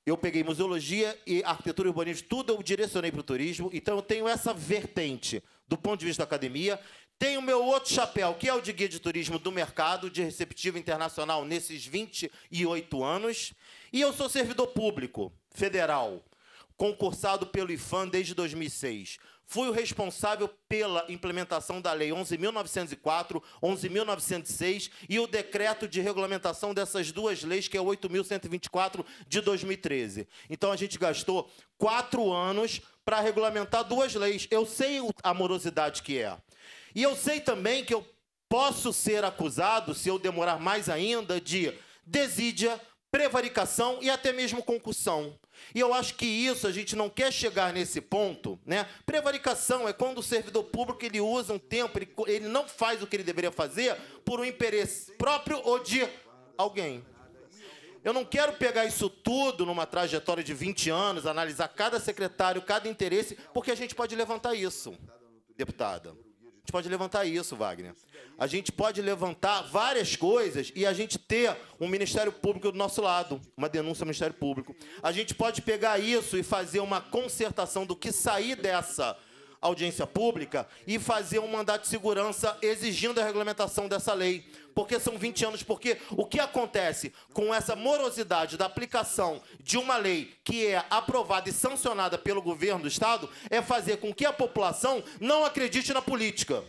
Eu peguei museologia e arquitetura e urbanismo, tudo eu direcionei para o turismo. Então, eu tenho essa vertente do ponto de vista da academia. Tenho o meu outro chapéu, que é o de guia de turismo do mercado, de receptivo internacional, nesses 28 anos. E eu sou servidor público federal concursado pelo IFAM desde 2006. Fui o responsável pela implementação da Lei 11.904, 11.906 e o decreto de regulamentação dessas duas leis, que é 8.124 de 2013. Então a gente gastou quatro anos para regulamentar duas leis. Eu sei a morosidade que é. E eu sei também que eu posso ser acusado, se eu demorar mais ainda, de desídia, prevaricação e até mesmo concussão. E eu acho que isso, a gente não quer chegar nesse ponto, né? Prevaricação é quando o servidor público ele usa um tempo, ele, ele não faz o que ele deveria fazer por um interesse próprio ou de alguém. Eu não quero pegar isso tudo numa trajetória de 20 anos, analisar cada secretário, cada interesse, porque a gente pode levantar isso, deputada gente pode levantar isso, Wagner. A gente pode levantar várias coisas e a gente ter um Ministério Público do nosso lado, uma denúncia ao Ministério Público. A gente pode pegar isso e fazer uma concertação do que sair dessa audiência pública e fazer um mandato de segurança exigindo a regulamentação dessa lei. Porque são 20 anos, porque o que acontece com essa morosidade da aplicação de uma lei que é aprovada e sancionada pelo governo do Estado é fazer com que a população não acredite na política.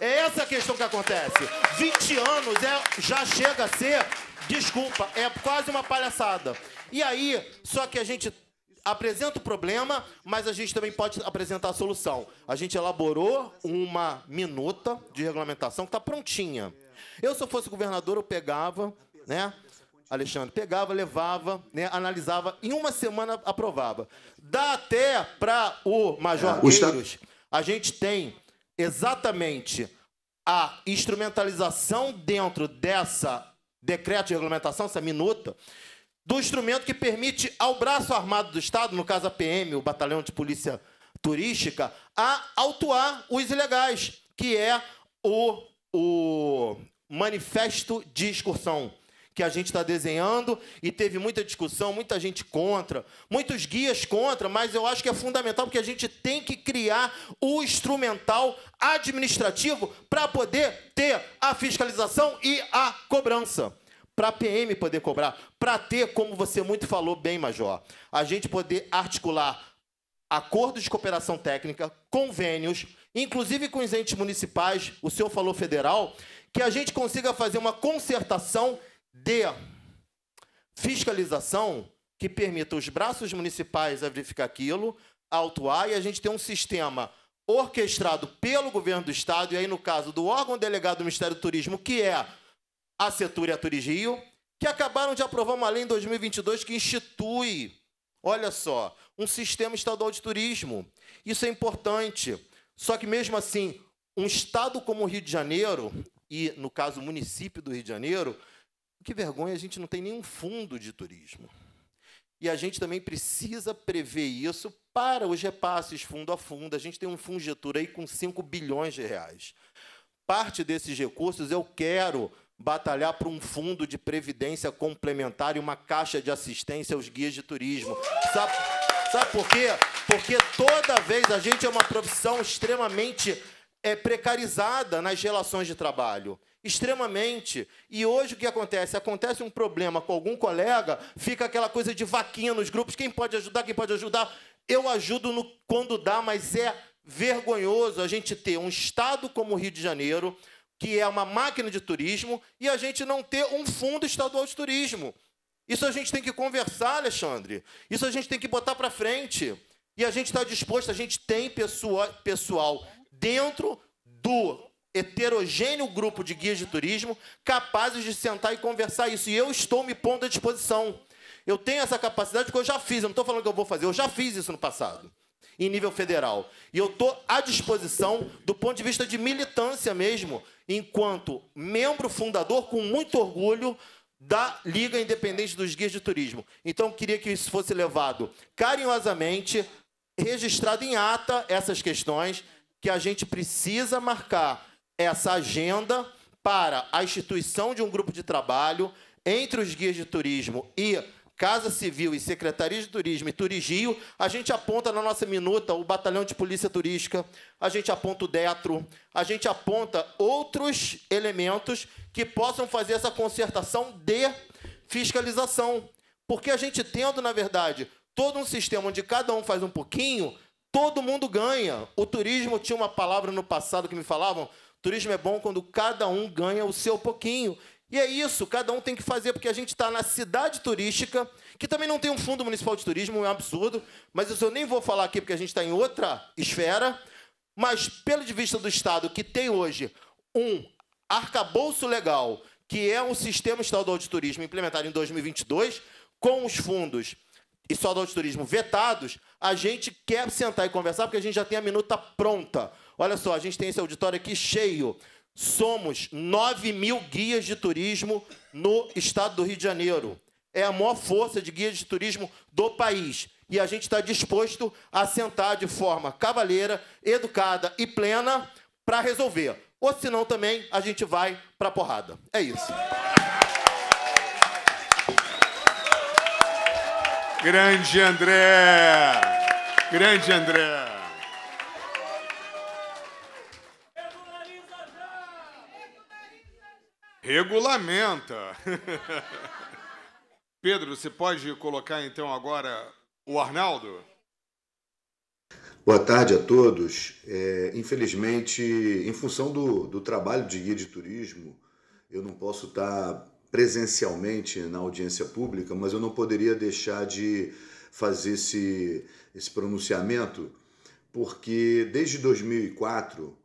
É essa a questão que acontece. 20 anos é, já chega a ser, desculpa, é quase uma palhaçada. E aí, só que a gente apresenta o problema, mas a gente também pode apresentar a solução. A gente elaborou uma minuta de regulamentação que está prontinha. Eu, se eu fosse governador, eu pegava, né? Alexandre, pegava, levava, né, analisava, em uma semana aprovava. Dá até para o Major é, Queiroz. A gente tem exatamente a instrumentalização dentro dessa decreto de regulamentação, essa minuta, do instrumento que permite ao braço armado do Estado, no caso a PM, o Batalhão de Polícia Turística, a autuar os ilegais, que é o, o manifesto de excursão que a gente está desenhando e teve muita discussão, muita gente contra, muitos guias contra, mas eu acho que é fundamental porque a gente tem que criar o instrumental administrativo para poder ter a fiscalização e a cobrança para a PM poder cobrar, para ter, como você muito falou bem, Major, a gente poder articular acordos de cooperação técnica, convênios, inclusive com os entes municipais, o senhor falou federal, que a gente consiga fazer uma concertação de fiscalização que permita os braços municipais a verificar aquilo, a autuar, e a gente ter um sistema orquestrado pelo governo do Estado, e aí, no caso do órgão delegado do Ministério do Turismo, que é a Setur e a Turigio, que acabaram de aprovar uma lei em 2022 que institui, olha só, um sistema estadual de turismo. Isso é importante. Só que, mesmo assim, um estado como o Rio de Janeiro, e, no caso, o município do Rio de Janeiro, que vergonha, a gente não tem nenhum fundo de turismo. E a gente também precisa prever isso para os repasses fundo a fundo. A gente tem um fundo turismo aí com 5 bilhões de reais. Parte desses recursos eu quero batalhar por um fundo de previdência complementar e uma caixa de assistência aos guias de turismo. Sabe, sabe por quê? Porque toda vez a gente é uma profissão extremamente é, precarizada nas relações de trabalho. Extremamente. E hoje o que acontece? Acontece um problema com algum colega, fica aquela coisa de vaquinha nos grupos: quem pode ajudar, quem pode ajudar. Eu ajudo no, quando dá, mas é vergonhoso a gente ter um Estado como o Rio de Janeiro, que é uma máquina de turismo, e a gente não ter um fundo estadual de turismo. Isso a gente tem que conversar, Alexandre. Isso a gente tem que botar para frente. E a gente está disposto, a gente tem pessoa, pessoal dentro do heterogêneo grupo de guias de turismo capazes de sentar e conversar isso. E eu estou me pondo à disposição. Eu tenho essa capacidade porque eu já fiz. Eu não estou falando que eu vou fazer, eu já fiz isso no passado em nível federal. E eu estou à disposição, do ponto de vista de militância mesmo, enquanto membro fundador, com muito orgulho, da Liga Independente dos Guias de Turismo. Então, queria que isso fosse levado carinhosamente, registrado em ata essas questões, que a gente precisa marcar essa agenda para a instituição de um grupo de trabalho entre os guias de turismo e Casa Civil e Secretaria de Turismo e Turigio, a gente aponta na nossa minuta o Batalhão de Polícia Turística, a gente aponta o DETRO, a gente aponta outros elementos que possam fazer essa concertação de fiscalização. Porque a gente tendo, na verdade, todo um sistema onde cada um faz um pouquinho, todo mundo ganha. O turismo tinha uma palavra no passado que me falavam, turismo é bom quando cada um ganha o seu pouquinho. E é isso, cada um tem que fazer, porque a gente está na cidade turística, que também não tem um fundo municipal de turismo, é um absurdo, mas isso eu nem vou falar aqui porque a gente está em outra esfera. Mas, pelo de vista do Estado, que tem hoje um arcabouço legal, que é um sistema estadual de turismo implementado em 2022, com os fundos estadual de turismo vetados, a gente quer sentar e conversar, porque a gente já tem a minuta pronta. Olha só, a gente tem esse auditório aqui cheio. Somos 9 mil guias de turismo no estado do Rio de Janeiro. É a maior força de guias de turismo do país. E a gente está disposto a sentar de forma cavaleira, educada e plena para resolver. Ou senão também a gente vai para a porrada. É isso. Grande André! Grande André! Regulamenta. (laughs) Pedro, você pode colocar então agora o Arnaldo? Boa tarde a todos. É, infelizmente, em função do, do trabalho de guia de turismo, eu não posso estar presencialmente na audiência pública, mas eu não poderia deixar de fazer esse, esse pronunciamento, porque desde 2004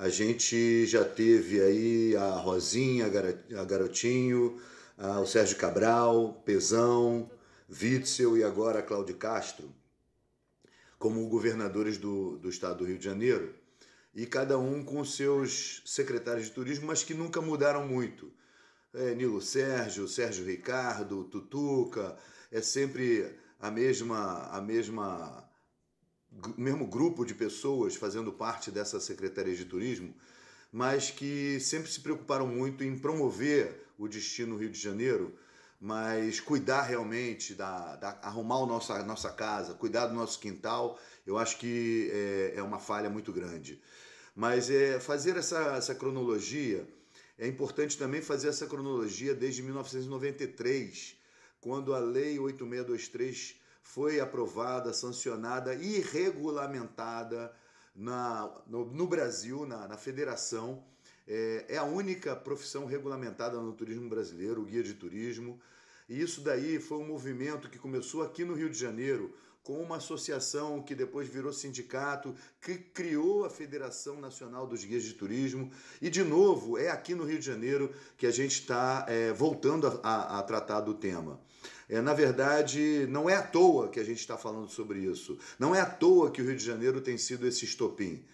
a gente já teve aí a Rosinha, a Garotinho, o Sérgio Cabral, Pezão, Witzel e agora Cláudio Castro como governadores do, do estado do Rio de Janeiro. E cada um com seus secretários de turismo, mas que nunca mudaram muito. É, Nilo Sérgio, Sérgio Ricardo, Tutuca, é sempre a mesma, a mesma mesmo grupo de pessoas fazendo parte dessa Secretaria de Turismo, mas que sempre se preocuparam muito em promover o destino Rio de Janeiro, mas cuidar realmente, da, da arrumar a nossa, a nossa casa, cuidar do nosso quintal, eu acho que é, é uma falha muito grande. Mas é, fazer essa, essa cronologia, é importante também fazer essa cronologia desde 1993, quando a Lei 8623 foi aprovada, sancionada e regulamentada na, no, no Brasil, na, na federação. É, é a única profissão regulamentada no turismo brasileiro, o guia de turismo. E isso daí foi um movimento que começou aqui no Rio de Janeiro, com uma associação que depois virou sindicato, que criou a Federação Nacional dos Guias de Turismo. E, de novo, é aqui no Rio de Janeiro que a gente está é, voltando a, a, a tratar do tema. É, na verdade, não é à toa que a gente está falando sobre isso. Não é à toa que o Rio de Janeiro tem sido esse estopim.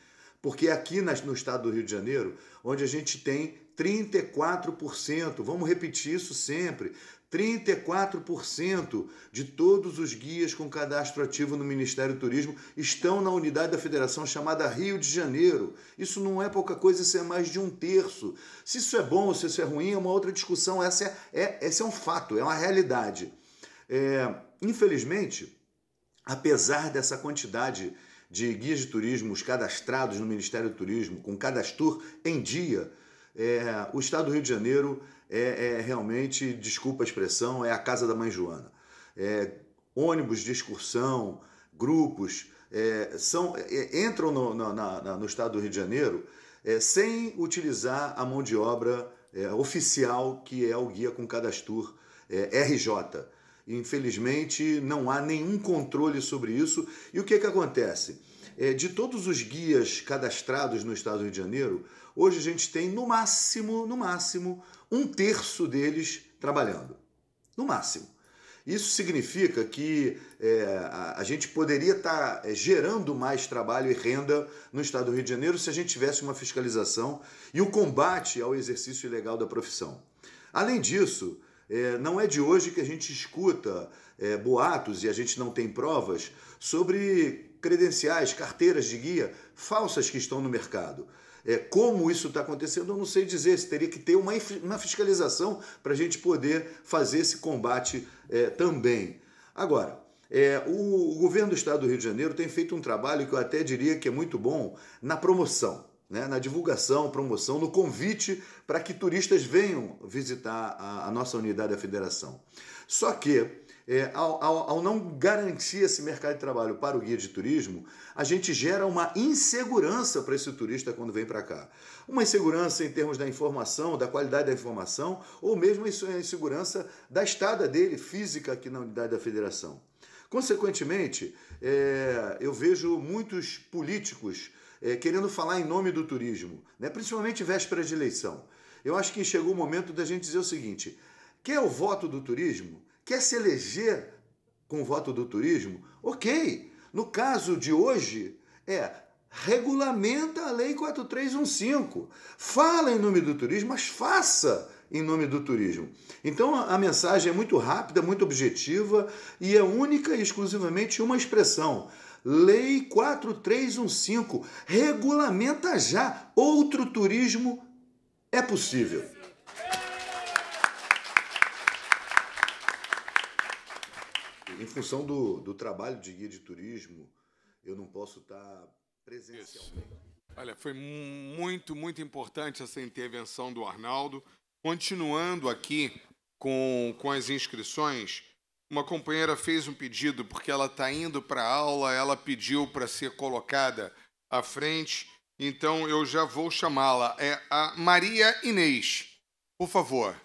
Porque é aqui no estado do Rio de Janeiro, onde a gente tem 34%, vamos repetir isso sempre, 34% de todos os guias com cadastro ativo no Ministério do Turismo estão na unidade da federação chamada Rio de Janeiro. Isso não é pouca coisa, isso é mais de um terço. Se isso é bom ou se isso é ruim é uma outra discussão, essa é, é, esse é um fato, é uma realidade. É, infelizmente, apesar dessa quantidade de guias de turismo cadastrados no Ministério do Turismo, com cadastro em dia, é, o estado do Rio de Janeiro é, é, realmente, desculpa a expressão, é a casa da mãe Joana. É, ônibus de excursão, grupos, é, são, é, entram no, no, na, no, estado do Rio de Janeiro é, sem utilizar a mão de obra oficial que é o guia com cadastro RJ. Infelizmente, não há nenhum controle sobre isso. E o que, é que acontece? É, de todos os guias cadastrados no estado do Rio de Janeiro, hoje a gente tem no máximo, no máximo, um terço deles trabalhando. No máximo. Isso significa que é, a, a, gente poderia estar tá, é, gerando mais trabalho e renda no estado do Rio de Janeiro se a gente tivesse uma fiscalização e o combate ao exercício ilegal da profissão. Além disso, é, não é de hoje que a gente escuta é, boatos e a gente não tem provas sobre credenciais, carteiras de guia falsas que estão no mercado. É, como isso está acontecendo, eu não sei dizer. Se teria que ter uma, uma fiscalização para a gente poder fazer esse combate é, também. Agora, é, o, o governo do estado do Rio de Janeiro tem feito um trabalho que eu até diria que é muito bom na promoção né, na divulgação, promoção, no convite para que turistas venham visitar a, a, nossa unidade da federação. Só que, é, ao, ao, ao, não garantir esse mercado de trabalho para o guia de turismo, a gente gera uma insegurança para esse turista quando vem para cá. Uma insegurança em termos da informação, da qualidade da informação, ou mesmo a insegurança da estada dele física aqui na unidade da federação. Consequentemente, é, eu vejo muitos políticos é, querendo falar em nome do turismo, né? principalmente véspera de eleição. Eu acho que chegou o momento da gente dizer o seguinte: quer o voto do turismo? Quer se eleger com o voto do turismo? Ok. No caso de hoje, é regulamenta a Lei 4315. Fala em nome do turismo, mas faça em nome do turismo. Então a mensagem é muito rápida, muito objetiva e é única e exclusivamente uma expressão. Lei 4315 regulamenta já. Outro turismo é possível. Em função do, do trabalho de guia de turismo, eu não posso estar presencialmente. Isso. Olha, foi muito, muito importante essa intervenção do Arnaldo. Continuando aqui com, com as inscrições, uma companheira fez um pedido porque ela está indo para a aula, ela pediu para ser colocada à frente, então eu já vou chamá-la. É a Maria Inês. Por favor.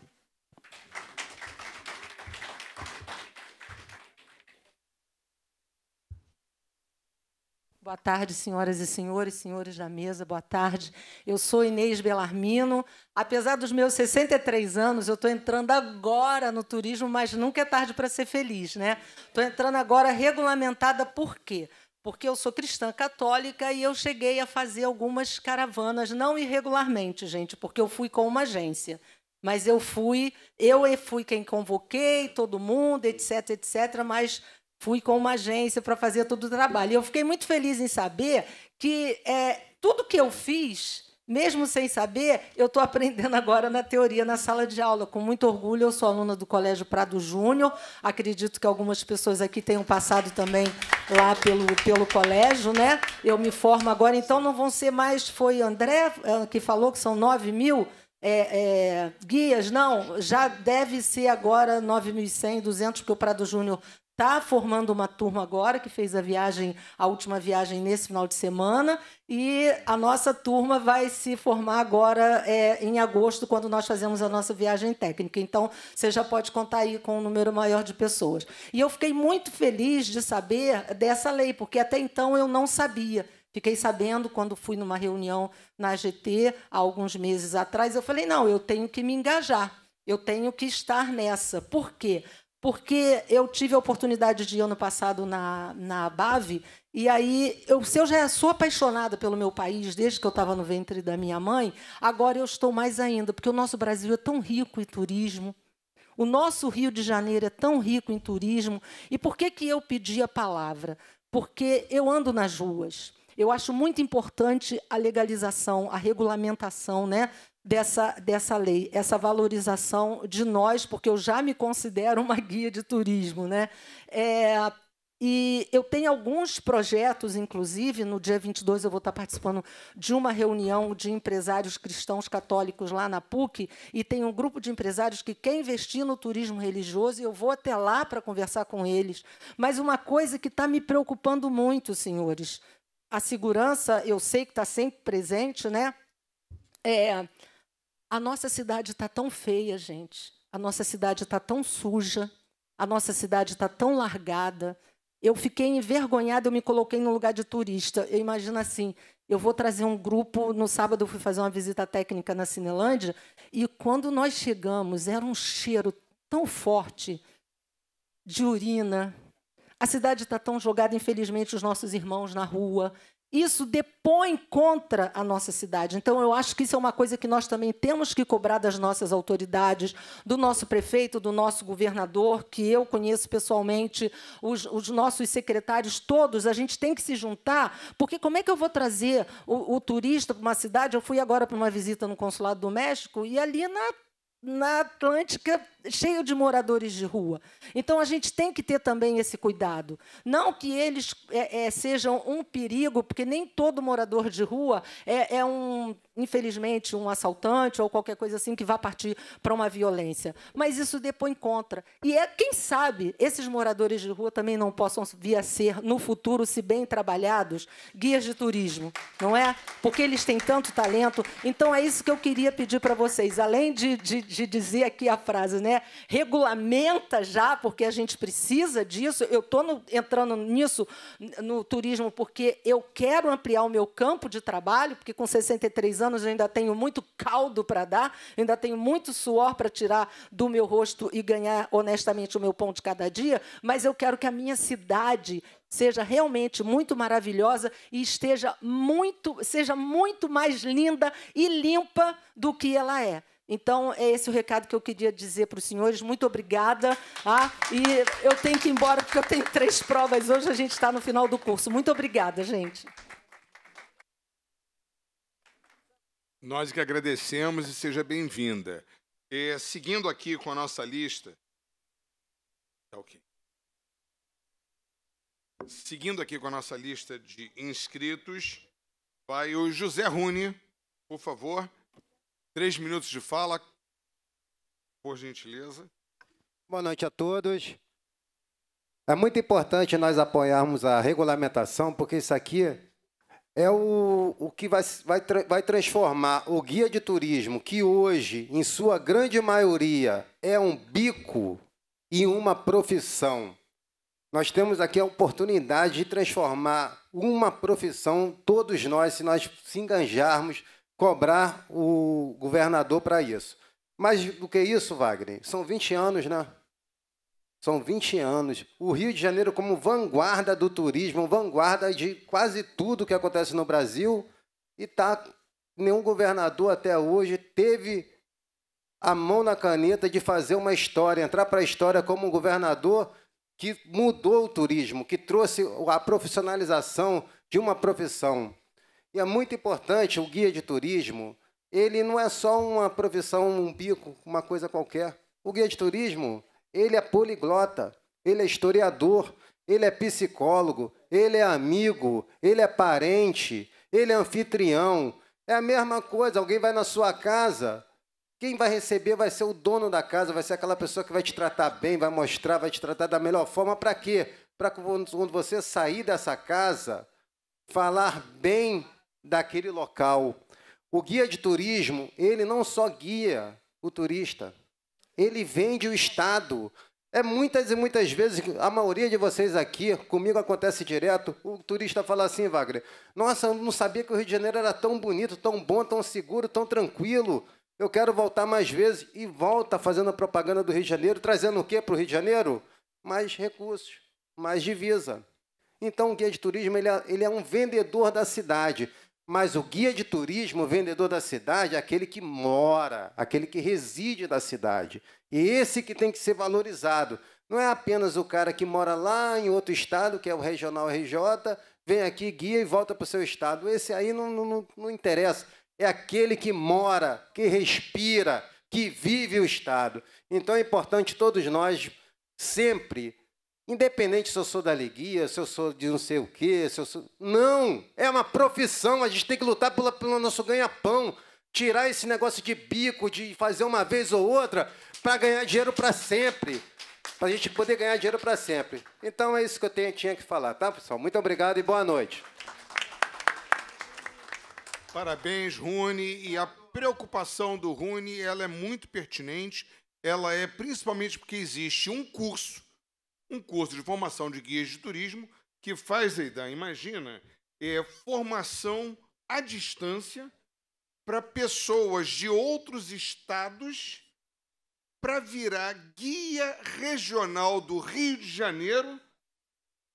Boa tarde, senhoras e senhores, senhores da mesa, boa tarde. Eu sou Inês Belarmino. Apesar dos meus 63 anos, eu estou entrando agora no turismo, mas nunca é tarde para ser feliz, né? Estou entrando agora regulamentada por quê? Porque eu sou cristã católica e eu cheguei a fazer algumas caravanas, não irregularmente, gente, porque eu fui com uma agência. Mas eu fui, eu fui quem convoquei, todo mundo, etc, etc, mas fui com uma agência para fazer todo o trabalho. E eu fiquei muito feliz em saber que é, tudo que eu fiz, mesmo sem saber, eu estou aprendendo agora na teoria, na sala de aula. Com muito orgulho, eu sou aluna do Colégio Prado Júnior. Acredito que algumas pessoas aqui tenham passado também lá pelo, pelo colégio, né? Eu me formo agora, então não vão ser mais. Foi André é, que falou que são 9 mil. É, é, guias, não, já deve ser agora 9.100, 200, porque o Prado Júnior está formando uma turma agora que fez a viagem, a última viagem nesse final de semana, e a nossa turma vai se formar agora é, em agosto, quando nós fazemos a nossa viagem técnica. Então, você já pode contar aí com um número maior de pessoas. E eu fiquei muito feliz de saber dessa lei, porque até então eu não sabia. Fiquei sabendo quando fui numa reunião na GT há alguns meses atrás, eu falei: "Não, eu tenho que me engajar. Eu tenho que estar nessa. Por quê? porque eu tive a oportunidade de ir ano passado na, na BAV, e aí, eu, se eu já sou apaixonada pelo meu país desde que eu estava no ventre da minha mãe, agora eu estou mais ainda, porque o nosso Brasil é tão rico em turismo, o nosso Rio de Janeiro é tão rico em turismo. E por que, que eu pedi a palavra? Porque eu ando nas ruas. Eu acho muito importante a legalização, a regulamentação né, dessa, dessa lei, essa valorização de nós, porque eu já me considero uma guia de turismo. Né? É, e eu tenho alguns projetos, inclusive, no dia 22 eu vou estar participando de uma reunião de empresários cristãos católicos lá na PUC, e tem um grupo de empresários que quer investir no turismo religioso, e eu vou até lá para conversar com eles. Mas uma coisa que está me preocupando muito, senhores, a segurança, eu sei que está sempre presente, né? É, a nossa cidade está tão feia, gente. A nossa cidade está tão suja. A nossa cidade está tão largada. Eu fiquei envergonhada, eu me coloquei no lugar de turista. Eu imagino assim, eu vou trazer um grupo, no sábado eu fui fazer uma visita técnica na Cinelândia, e quando nós chegamos, era um cheiro tão forte de urina. A cidade está tão jogada, infelizmente, os nossos irmãos na rua isso depõe contra a nossa cidade. Então, eu acho que isso é uma coisa que nós também temos que cobrar das nossas autoridades, do nosso prefeito, do nosso governador, que eu conheço pessoalmente, os, os nossos secretários todos. A gente tem que se juntar, porque como é que eu vou trazer o, o turista para uma cidade? Eu fui agora para uma visita no Consulado do México e ali na na Atlântica cheio de moradores de rua. Então a gente tem que ter também esse cuidado. Não que eles é, é, sejam um perigo, porque nem todo morador de rua é, é um infelizmente, um assaltante ou qualquer coisa assim que vá partir para uma violência. Mas isso depois contra. E é, quem sabe esses moradores de rua também não possam vir a ser, no futuro, se bem trabalhados, guias de turismo, não é? Porque eles têm tanto talento. Então, é isso que eu queria pedir para vocês. Além de, de, de dizer aqui a frase, né? regulamenta já, porque a gente precisa disso. Eu estou entrando nisso, no turismo, porque eu quero ampliar o meu campo de trabalho, porque com 63 anos eu ainda tenho muito caldo para dar, ainda tenho muito suor para tirar do meu rosto e ganhar honestamente o meu pão de cada dia, mas eu quero que a minha cidade seja realmente muito maravilhosa e esteja muito, seja muito mais linda e limpa do que ela é. Então, é esse o recado que eu queria dizer para os senhores. Muito obrigada. Ah, e eu tenho que ir embora, porque eu tenho três provas hoje, a gente está no final do curso. Muito obrigada, gente. Nós que agradecemos e seja bem-vinda. seguindo aqui com a nossa lista. Tá ok. Seguindo aqui com a nossa lista de inscritos, vai o José Rune, por favor. Três minutos de fala, por gentileza. Boa noite a todos. É muito importante nós apoiarmos a regulamentação, porque isso aqui é o, o que vai, vai, vai transformar o guia de turismo, que hoje, em sua grande maioria, é um bico e uma profissão. Nós temos aqui a oportunidade de transformar uma profissão, todos nós, se nós se enganjarmos, cobrar o governador para isso. Mais do que isso, Wagner, são 20 anos, né? São 20 anos. O Rio de Janeiro, como vanguarda do turismo, vanguarda de quase tudo que acontece no Brasil, e tá, nenhum governador até hoje teve a mão na caneta de fazer uma história, entrar para a história como um governador que mudou o turismo, que trouxe a profissionalização de uma profissão. E é muito importante o guia de turismo, ele não é só uma profissão, um bico, uma coisa qualquer. O guia de turismo, ele é poliglota, ele é historiador, ele é psicólogo, ele é amigo, ele é parente, ele é anfitrião. É a mesma coisa, alguém vai na sua casa, quem vai receber vai ser o dono da casa, vai ser aquela pessoa que vai te tratar bem, vai mostrar, vai te tratar da melhor forma. Para quê? Para quando você sair dessa casa, falar bem daquele local. O guia de turismo, ele não só guia o turista, ele vende o Estado. É muitas e muitas vezes, a maioria de vocês aqui, comigo acontece direto, o turista fala assim, Wagner, nossa, eu não sabia que o Rio de Janeiro era tão bonito, tão bom, tão seguro, tão tranquilo. Eu quero voltar mais vezes e volta fazendo a propaganda do Rio de Janeiro, trazendo o quê para o Rio de Janeiro? Mais recursos, mais divisa. Então, o guia de turismo ele é, ele é um vendedor da cidade. Mas o guia de turismo, o vendedor da cidade, é aquele que mora, aquele que reside na cidade. E esse que tem que ser valorizado. Não é apenas o cara que mora lá em outro estado, que é o regional RJ, vem aqui, guia e volta para o seu estado. Esse aí não, não, não interessa. É aquele que mora, que respira, que vive o estado. Então é importante todos nós sempre Independente se eu sou da alegria, se eu sou de não sei o quê, se eu sou. Não! É uma profissão, a gente tem que lutar pela, pelo nosso ganha-pão. Tirar esse negócio de bico, de fazer uma vez ou outra, para ganhar dinheiro para sempre. Para a gente poder ganhar dinheiro para sempre. Então é isso que eu tenho, tinha que falar, tá, pessoal? Muito obrigado e boa noite. Parabéns, Rune. E a preocupação do Rune ela é muito pertinente. Ela é principalmente porque existe um curso um curso de formação de guias de turismo que faz a IDAM, imagina, é formação à distância para pessoas de outros estados para virar guia regional do Rio de Janeiro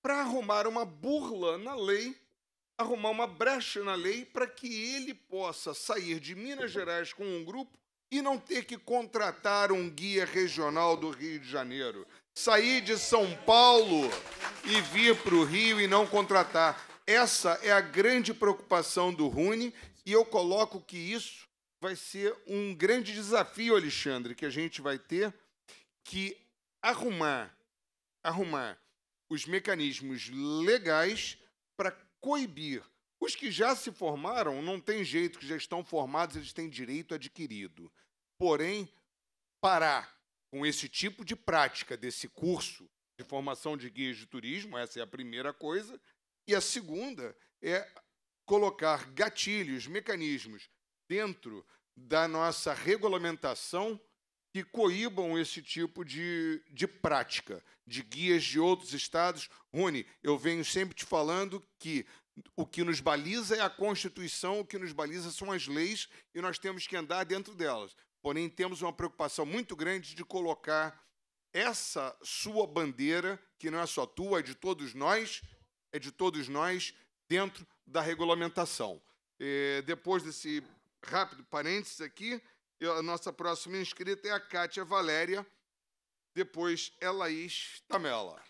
para arrumar uma burla na lei, arrumar uma brecha na lei para que ele possa sair de Minas Gerais com um grupo e não ter que contratar um guia regional do Rio de Janeiro sair de São Paulo e vir para o Rio e não contratar. Essa é a grande preocupação do Rune e eu coloco que isso vai ser um grande desafio, Alexandre, que a gente vai ter que arrumar, arrumar os mecanismos legais para coibir os que já se formaram, não tem jeito que já estão formados, eles têm direito adquirido. Porém, parar com esse tipo de prática desse curso de formação de guias de turismo, essa é a primeira coisa, e a segunda é colocar gatilhos, mecanismos dentro da nossa regulamentação que coíbam esse tipo de, de prática, de guias de outros estados. Rune, eu venho sempre te falando que o que nos baliza é a Constituição, o que nos baliza são as leis e nós temos que andar dentro delas. Porém, temos uma preocupação muito grande de colocar essa sua bandeira, que não é só tua, é de todos nós, é de todos nós, dentro da regulamentação. E é, depois desse rápido parênteses aqui, a nossa próxima inscrita é a Kátia Valéria, depois é Laís Tamela.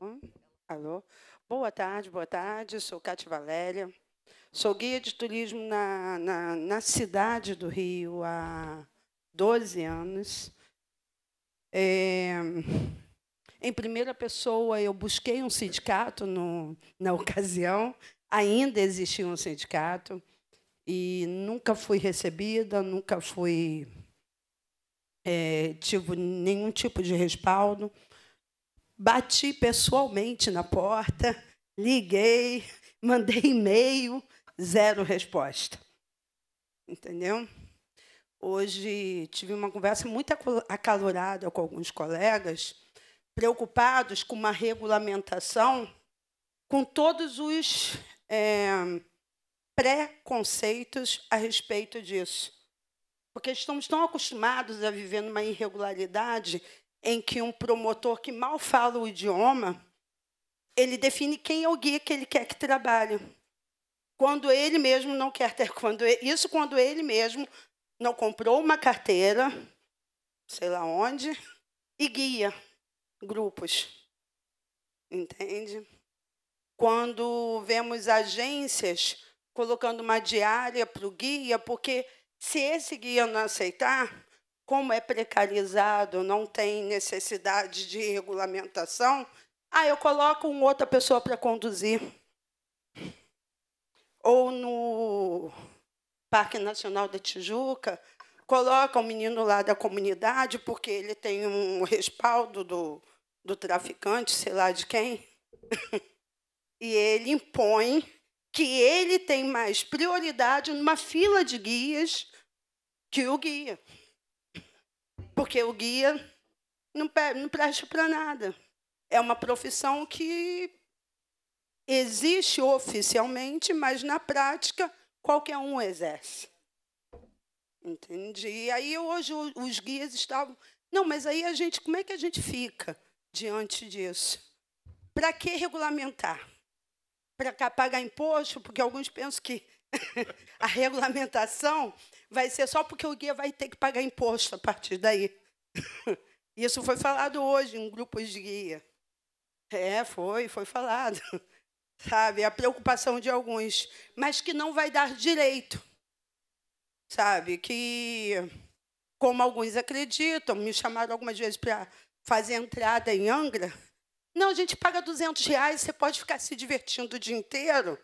Alô? Alô? Boa tarde, boa tarde. Sou Cátia Valéria. Sou guia de turismo na, na, na cidade do Rio há 12 anos. É, em primeira pessoa, eu busquei um sindicato no, na (laughs) ocasião. Ainda existia um sindicato e nunca fui recebida, nunca fui é, tive nenhum tipo de respaldo bati pessoalmente na porta, liguei, mandei e-mail, zero resposta. Entendeu? Hoje tive uma conversa muito acalorada com alguns colegas, preocupados com uma regulamentação com todos os é, preconceitos a respeito disso. Porque estamos tão acostumados a viver numa irregularidade em que um promotor que mal fala o idioma, ele define quem é o guia que ele quer que trabalhe. Quando ele mesmo não quer ter, quando isso quando ele mesmo não comprou uma carteira, sei lá onde, e guia grupos. Entende? Quando vemos agências colocando uma diária para o guia, porque se esse guia não aceitar, como é precarizado, não tem necessidade de regulamentação, ah, eu coloco uma outra pessoa para conduzir. Ou no Parque Nacional da Tijuca, coloca o um menino lá da comunidade, porque ele tem um respaldo do, do traficante, sei lá de quem. (laughs) e ele impõe que ele tem mais prioridade numa fila de guias que o guia. Porque o guia não, presta para nada. É uma profissão que existe oficialmente, mas na prática qualquer um exerce. Entendi. E aí hoje os guias estavam. Não, mas aí a gente, como é que a gente fica diante disso? Para que regulamentar? Para pagar imposto? Porque alguns pensam que (laughs) a regulamentação vai ser só porque o guia vai ter que pagar imposto a partir daí. (laughs) Isso foi falado hoje em grupos de guia. É, foi, foi falado. (laughs) Sabe, a preocupação de alguns, mas que não vai dar direito. Sabe, que como alguns acreditam, me chamaram algumas vezes para fazer entrada em Angra. Não, a gente paga 200 reais, você pode ficar se divertindo o dia inteiro,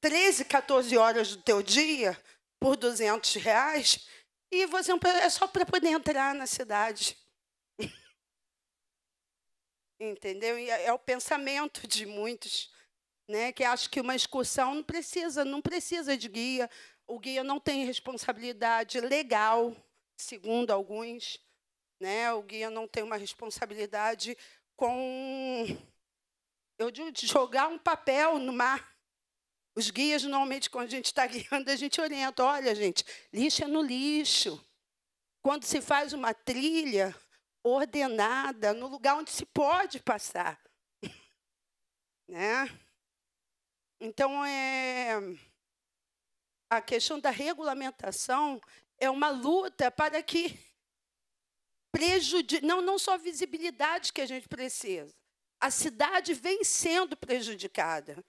13, 14 horas do teu dia, por 200 reais e você é, é só para poder entrar na cidade. (laughs) Entendeu? E é, é o pensamento de muitos, né, que acham que uma excursão não precisa, não precisa de guia. O guia não tem responsabilidade legal, segundo alguns, né? O guia não tem uma responsabilidade com eu digo de jogar um papel no mar os guias, normalmente, quando a gente está guiando, a gente orienta: olha, gente, lixo é no lixo. Quando se faz uma trilha ordenada, no lugar onde se pode passar. (laughs) né? Então, é, a questão da regulamentação é uma luta para que prejudique não, não só a visibilidade que a gente precisa, a cidade vem sendo prejudicada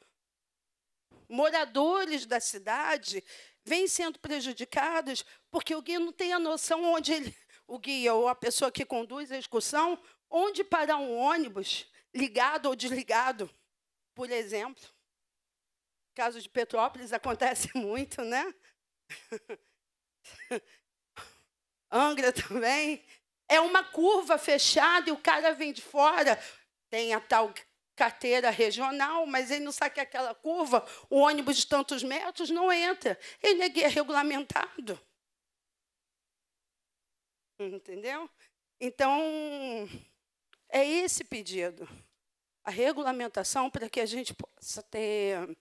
moradores da cidade vêm sendo prejudicados porque o guia não tem a noção onde ele, o guia ou a pessoa que conduz a excursão, onde parar um ônibus ligado ou desligado, por exemplo. caso de Petrópolis (laughs) acontece muito, né? (laughs) Angra também. É uma curva fechada e o cara vem de fora. Tem a tal carteira regional, mas ele não sabe que aquela curva, o ônibus de tantos metros não entra. Ele é regulamentado. Entendeu? Então, é esse pedido. A regulamentação para que a gente possa ter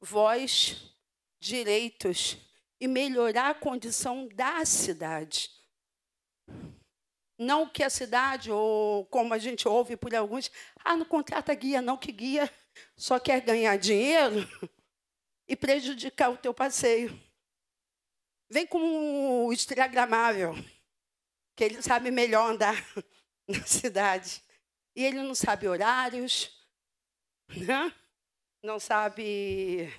voz, direitos e melhorar a condição da cidade. Não que a cidade, ou como a gente ouve por alguns, ah, não contrata guia, não, que guia só quer ganhar dinheiro e prejudicar o teu passeio. Vem com o instagramável, que ele sabe melhor andar (laughs) na cidade. E ele não sabe horários, né? não sabe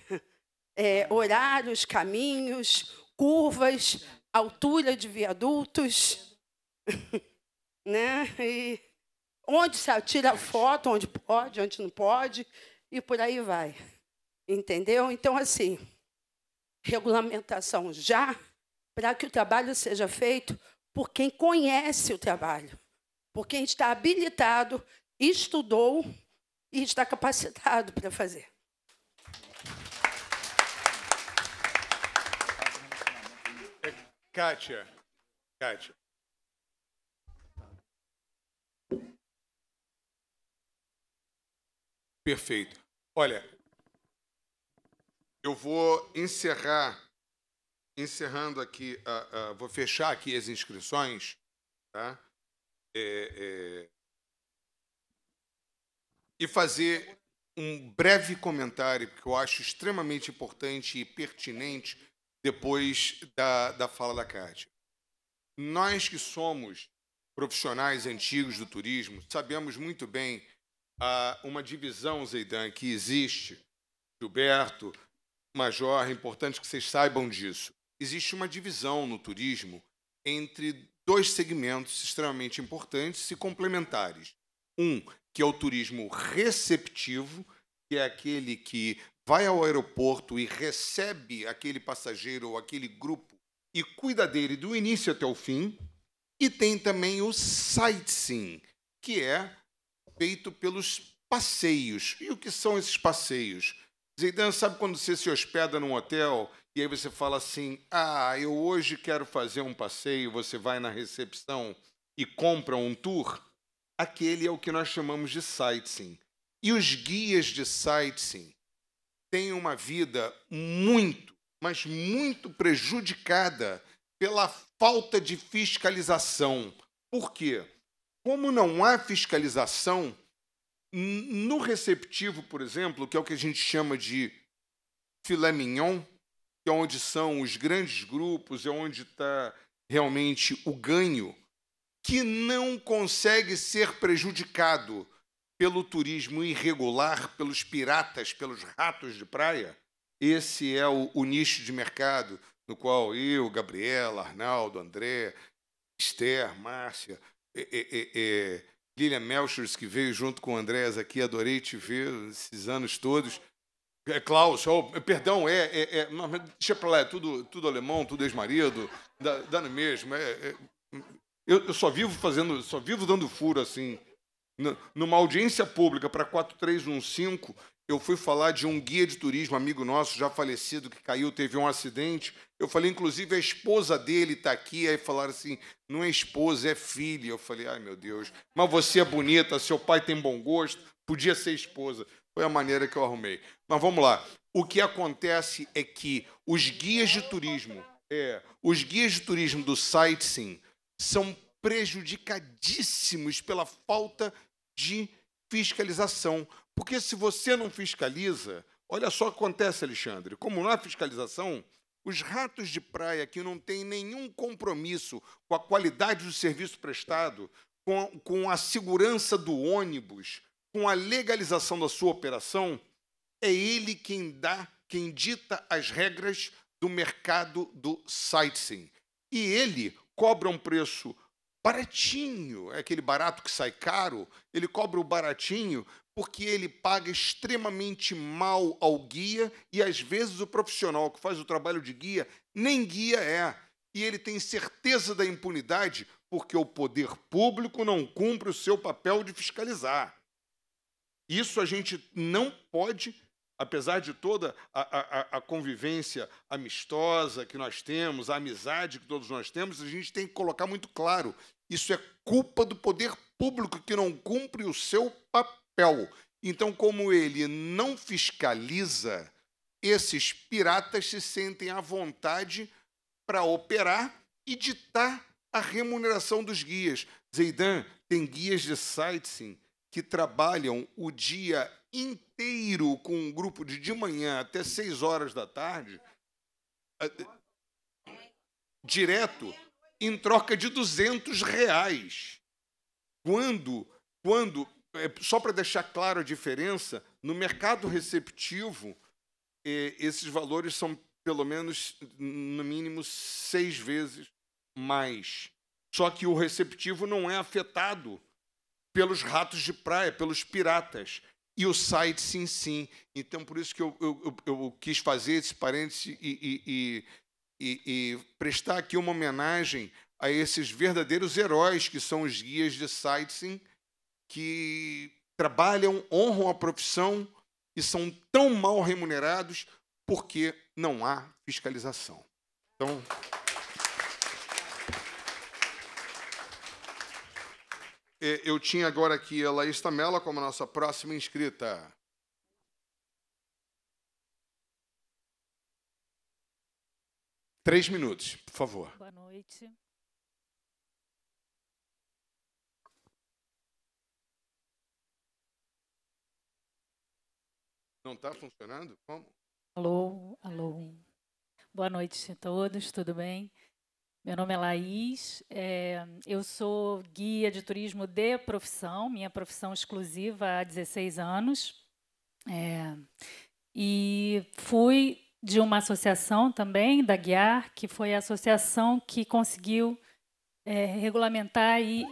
é, horários, caminhos, curvas, altura de viadutos. (laughs) né? E onde se tira foto, onde pode, onde não pode, e por aí vai. Entendeu? Então, assim, regulamentação já, para que o trabalho seja feito por quem conhece o trabalho, por quem está habilitado, estudou e está capacitado para fazer. É, Kátia, Kátia, Perfeito. Olha, eu vou encerrar, encerrando aqui, uh, uh, vou fechar aqui as inscrições, tá? É, é, e fazer um breve comentário que eu acho extremamente importante e pertinente depois da, da fala da Cátia. Nós que somos profissionais antigos do turismo sabemos muito bem a uma divisão, Zeidan, que existe, Gilberto, Major, é importante que vocês saibam disso. Existe uma divisão no turismo entre dois segmentos extremamente importantes e complementares. Um, que é o turismo receptivo, que é aquele que vai ao aeroporto e recebe aquele passageiro ou aquele grupo e cuida dele do início até o fim. E tem também o sightseeing, que é feito pelos passeios. E o que são esses passeios? Zeidan, sabe quando você se hospeda num hotel e aí você fala assim: ah, eu hoje quero fazer um passeio, você vai na recepção e compra um tour? Aquele é o que nós chamamos de sightseeing. E os guias de sightseeing têm uma vida muito, mas muito prejudicada pela falta de fiscalização. Por quê? como não há fiscalização, no receptivo, por exemplo, que é o que a gente chama de filé mignon, que é onde são os grandes grupos, é onde está realmente o ganho, que não consegue ser prejudicado pelo turismo irregular, pelos piratas, pelos ratos de praia. Esse é o, o nicho de mercado no qual eu, Gabriela, Arnaldo, André, Esther, Márcia, é, é, é, é Lilia Melchers, que veio junto com o Andréas aqui, adorei te ver esses anos todos. É Klaus, oh, perdão, é, é, é deixa lá, é tudo, tudo alemão, tudo ex-marido, dá, no mesmo. É, eu, eu, só vivo fazendo, só vivo dando furo assim. N numa audiência pública para 4315, eu fui falar de um guia de turismo, amigo nosso, já falecido, que caiu, teve um acidente. Eu falei, inclusive, a esposa dele está aqui. Aí falaram assim: não é esposa, é filha. Eu falei, ai meu Deus, mas você é bonita, seu pai tem bom gosto, podia ser esposa. Foi a maneira que eu arrumei. Mas vamos lá. O que acontece é que os guias de turismo, é, os guias de turismo do sim, são prejudicadíssimos pela falta de fiscalização, porque se você não fiscaliza, olha só o que acontece, Alexandre. Como na fiscalização, os ratos de praia que não têm nenhum compromisso com a qualidade do serviço prestado, com, com a segurança do ônibus, com a legalização da sua operação, é ele quem dá, quem dita as regras do mercado do sightseeing. E ele cobra um preço baratinho, é aquele barato que sai caro, ele cobra o baratinho porque ele paga extremamente mal ao guia e às vezes o profissional que faz o trabalho de guia nem guia é. E ele tem certeza da impunidade porque o poder público não cumpre o seu papel de fiscalizar. Isso a gente não pode, apesar de toda a, a, a convivência amistosa que nós temos, a amizade que todos nós temos, a gente tem que colocar muito claro. Isso é culpa do poder público que não cumpre o seu papel papel. Então, como ele não fiscaliza, esses piratas se sentem à vontade para operar e ditar a remuneração dos guias. Zeidan tem guias de sightseeing que trabalham o dia inteiro com um grupo de de manhã até 6 horas da tarde, direto, em troca de 200 reais. Quando, quando é, só para deixar claro a diferença, no mercado receptivo, é, esses valores são pelo menos, no mínimo, seis vezes mais. Só que o receptivo não é afetado pelos ratos de praia, pelos piratas. E o site, sim, sim. Então, por isso que eu, eu, eu quis fazer esse parêntese e, e, e, e prestar aqui uma homenagem a esses verdadeiros heróis que são os guias de sightseeing que trabalham, honram a profissão e são tão mal remunerados porque não há fiscalização. Então. É, eu tinha agora aqui a Laís Tamela como nossa próxima inscrita. Três minutos, por favor. Boa noite. Não está funcionando? Como? Alô, alô. Boa noite a todos, tudo bem? Meu nome é Laís, é, eu sou guia de turismo de profissão, minha profissão exclusiva há 16 anos. É, e fui de uma associação também, da Guiar, que foi a associação que conseguiu é, regulamentar e,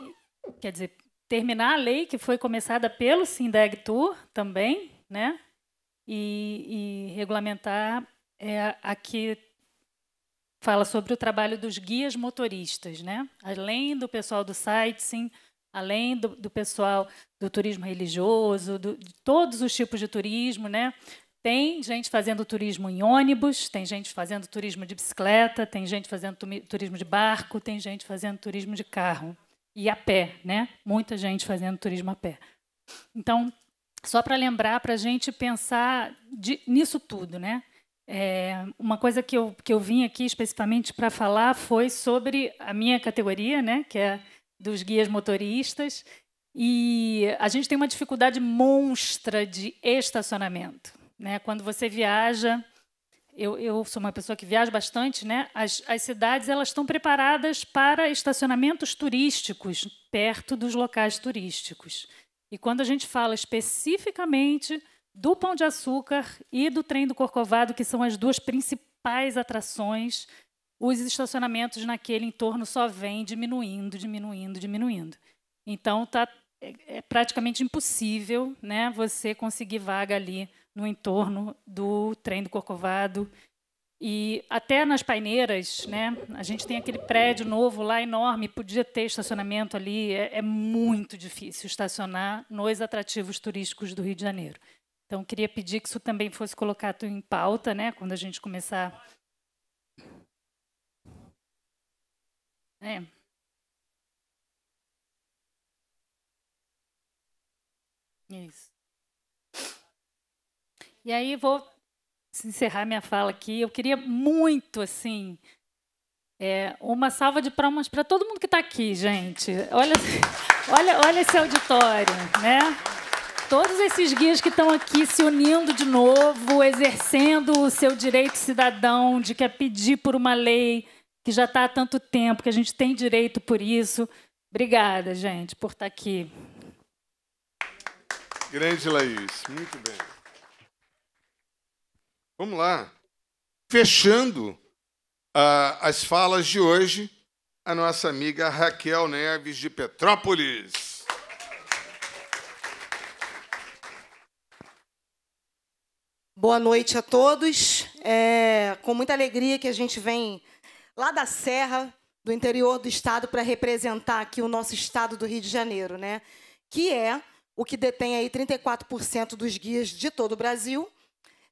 quer dizer, terminar a lei que foi começada pelo Sindeg Tour também, né? e, e regulamentar é a que fala sobre o trabalho dos guias motoristas, né? Além do pessoal do sightseeing, além do, do pessoal do turismo religioso, do, de todos os tipos de turismo, né? Tem gente fazendo turismo em ônibus, tem gente fazendo turismo de bicicleta, tem gente fazendo turismo de barco, tem gente fazendo turismo de carro e a pé, né? Muita gente fazendo turismo a pé. Então, só para lembrar, para a gente pensar de, nisso tudo, né? É, uma coisa que eu, que eu vim aqui especificamente para falar foi sobre a minha categoria, né, que é dos guias motoristas, e a gente tem uma dificuldade monstra de estacionamento. Né? Quando você viaja, eu, eu sou uma pessoa que viaja bastante, né? as, as cidades elas estão preparadas para estacionamentos turísticos, perto dos locais turísticos. E quando a gente fala especificamente do Pão de Açúcar e do Trem do Corcovado, que são as duas principais atrações, os estacionamentos naquele entorno só vêm diminuindo, diminuindo, diminuindo. Então tá é, é praticamente impossível, né, você conseguir vaga ali no entorno do Trem do Corcovado e até nas paineiras, né? A gente tem aquele prédio novo lá enorme, podia ter estacionamento ali. É, é muito difícil estacionar nos atrativos turísticos do Rio de Janeiro. Então queria pedir que isso também fosse colocado em pauta, né? Quando a gente começar. É. Isso. E aí vou encerrar minha fala aqui, eu queria muito, assim, é, uma salva de palmas para todo mundo que está aqui, gente. Olha, (laughs) olha, olha esse auditório, né? Todos esses guias que estão aqui se unindo de novo, exercendo o seu direito cidadão de que é pedir por uma lei que já está há tanto tempo, que a gente tem direito por isso. Obrigada, gente, por estar tá aqui. Grande Laís, muito bem. Vamos lá. Fechando uh, as falas de hoje, a nossa amiga Raquel Neves de Petrópolis. Boa noite a todos. É com muita alegria que a gente vem lá da Serra, do interior do estado, para representar aqui o nosso estado do Rio de Janeiro, né? que é o que detém aí 34% dos guias de todo o Brasil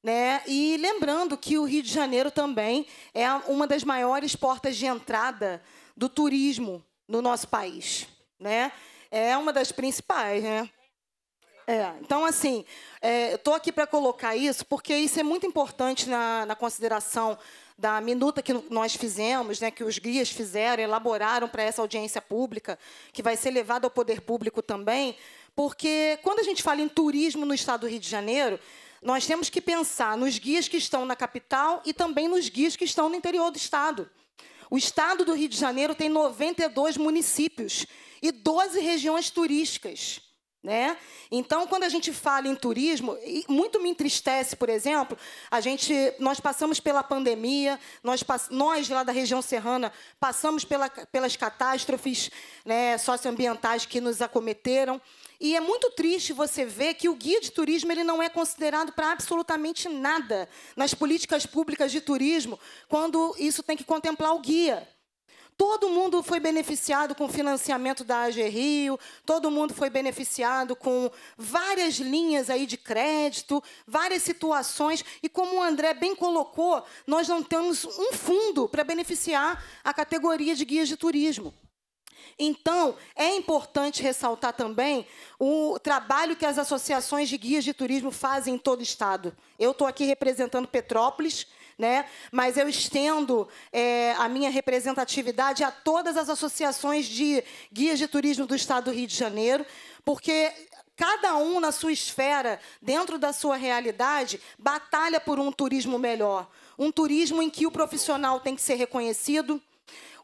né? E lembrando que o Rio de Janeiro também é uma das maiores portas de entrada do turismo no nosso país. Né? É uma das principais. Né? É, então, assim, é, estou aqui para colocar isso, porque isso é muito importante na, na consideração da minuta que nós fizemos, né, que os guias fizeram, elaboraram para essa audiência pública, que vai ser levada ao poder público também, porque quando a gente fala em turismo no estado do Rio de Janeiro, nós temos que pensar nos guias que estão na capital e também nos guias que estão no interior do estado. O estado do Rio de Janeiro tem 92 municípios e 12 regiões turísticas. Né? Então, quando a gente fala em turismo, muito me entristece, por exemplo, a gente, nós passamos pela pandemia, nós, nós lá da região serrana passamos pela, pelas catástrofes né, socioambientais que nos acometeram. E é muito triste você ver que o guia de turismo ele não é considerado para absolutamente nada nas políticas públicas de turismo, quando isso tem que contemplar o guia. Todo mundo foi beneficiado com o financiamento da AG Rio, todo mundo foi beneficiado com várias linhas aí de crédito, várias situações. E como o André bem colocou, nós não temos um fundo para beneficiar a categoria de guias de turismo. Então, é importante ressaltar também o trabalho que as associações de guias de turismo fazem em todo o Estado. Eu estou aqui representando Petrópolis, né? Mas eu estendo é, a minha representatividade a todas as associações de guias de turismo do Estado do Rio de Janeiro, porque cada um na sua esfera, dentro da sua realidade, batalha por um turismo melhor. Um turismo em que o profissional tem que ser reconhecido,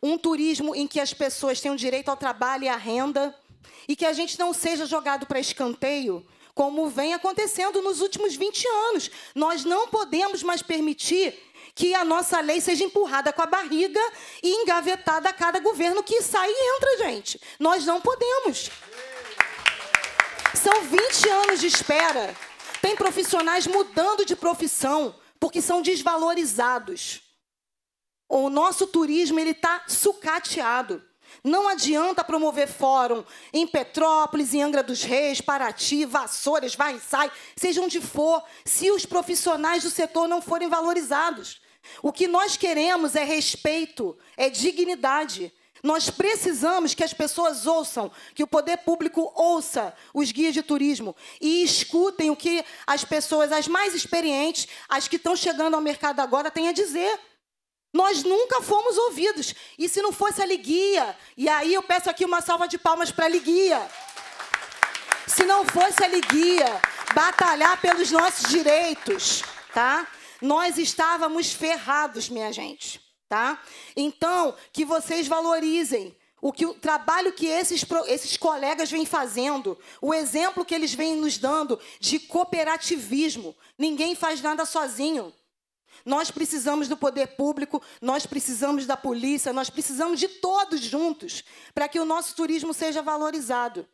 um turismo em que as pessoas tenham direito ao trabalho e à renda, e que a gente não seja jogado para escanteio como vem acontecendo nos últimos 20 anos. Nós não podemos mais permitir que a nossa lei seja empurrada com a barriga e engavetada a cada governo que sai e entra, gente. Nós não podemos. São 20 anos de espera. Tem profissionais mudando de profissão porque são desvalorizados. O nosso turismo ele está sucateado. Não adianta promover fórum em Petrópolis, em Angra dos Reis, Paraty, Vassouras, vai e sai, seja onde for, se os profissionais do setor não forem valorizados. O que nós queremos é respeito, é dignidade. Nós precisamos que as pessoas ouçam, que o poder público ouça os guias de turismo e escutem o que as pessoas, as mais experientes, as que estão chegando ao mercado agora, têm a dizer. Nós nunca fomos ouvidos. E se não fosse a Liguia? E aí eu peço aqui uma salva de palmas para a Liguia. Se não fosse a Liguia batalhar pelos nossos direitos, tá? Nós estávamos ferrados, minha gente, tá? Então, que vocês valorizem o, que, o trabalho que esses, esses colegas vêm fazendo, o exemplo que eles vêm nos dando de cooperativismo. Ninguém faz nada sozinho. Nós precisamos do poder público, nós precisamos da polícia, nós precisamos de todos juntos para que o nosso turismo seja valorizado.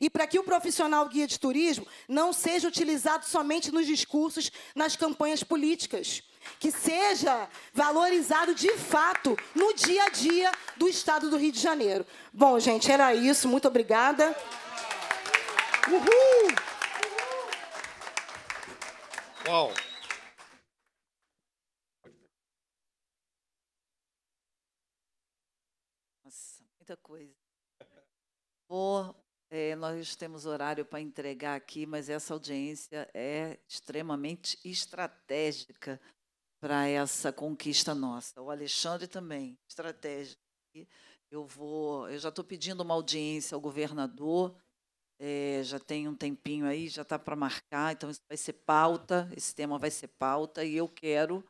E para que o profissional guia de turismo não seja utilizado somente nos discursos, nas campanhas políticas. Que seja valorizado de fato no dia a dia do estado do Rio de Janeiro. Bom, gente, era isso. Muito obrigada. Uhul! Uau! muita coisa. Vou, é, nós temos horário para entregar aqui, mas essa audiência é extremamente estratégica para essa conquista nossa. O Alexandre também, estratégico. Eu vou, eu já estou pedindo uma audiência ao governador. É, já tem um tempinho aí, já está para marcar, então isso vai ser pauta, esse tema vai ser pauta, e eu quero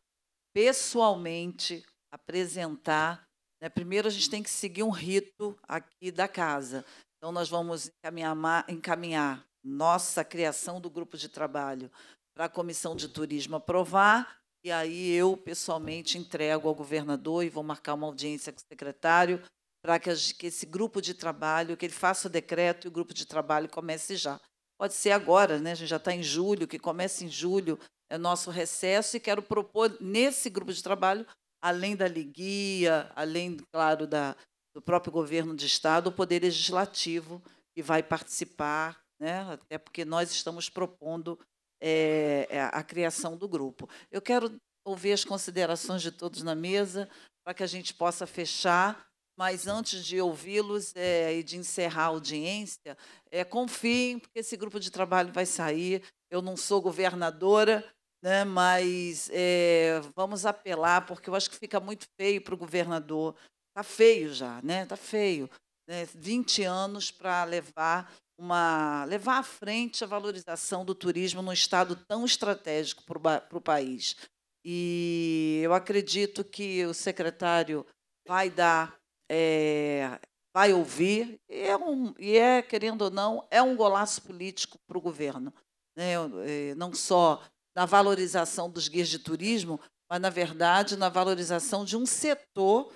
pessoalmente apresentar né? Primeiro, a gente tem que seguir um rito aqui da casa. Então, nós vamos encaminhar, encaminhar nossa criação do grupo de trabalho para a comissão de turismo aprovar, e aí eu pessoalmente entrego ao governador e vou marcar uma audiência com o secretário para que, esse grupo de trabalho, que ele faça o decreto e o grupo de trabalho comece já. Pode ser agora, né? a gente já está em julho, que comece em julho, é nosso recesso, e quero propor nesse grupo de trabalho além da liguia, além, claro, da, do próprio governo de Estado, o Poder Legislativo, que vai participar, né? até porque nós estamos propondo é, a criação do grupo. Eu quero ouvir as considerações de todos na mesa, para que a gente possa fechar. Mas antes de ouvi-los é, e de encerrar a audiência, é, confiem, porque esse grupo de trabalho vai sair. Eu não sou governadora, né? mas é, vamos apelar, porque eu acho que fica muito feio para o governador. Está feio já, né? Está feio. Né? 20 anos para levar uma levar à frente a valorização do turismo num estado tão estratégico para o país. E eu acredito que o secretário vai dar, é, vai ouvir, e é, um, e é, querendo ou não, é um golaço político para o governo. Né? Eh, não só na valorização dos guias de turismo, mas, na verdade, na valorização de um setor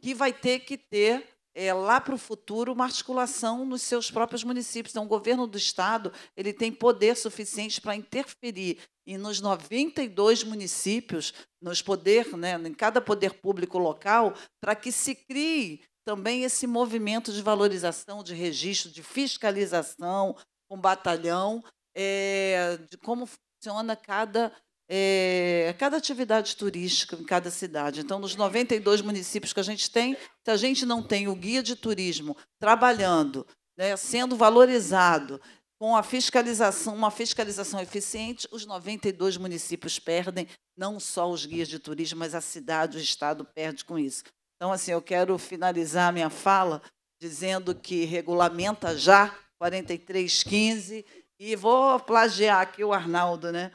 que vai ter que ter, é, lá para o futuro, uma articulação nos seus próprios municípios. Então, o governo do Estado ele tem poder suficiente para interferir e nos 92 municípios, nos poder, né, em cada poder público local, para que se crie também esse movimento de valorização, de registro, de fiscalização, um batalhão, é, de como funciona então, cada, é, cada atividade turística em cada cidade. Então, nos 92 municípios que a gente tem, se a gente não tem o guia de turismo trabalhando, né, sendo valorizado, com a fiscalização, uma fiscalização eficiente, os 92 municípios perdem, não só os guias de turismo, mas a cidade, o estado perde com isso. Então, assim, eu quero finalizar minha fala dizendo que regulamenta já 4315 e vou plagiar aqui o Arnaldo, né?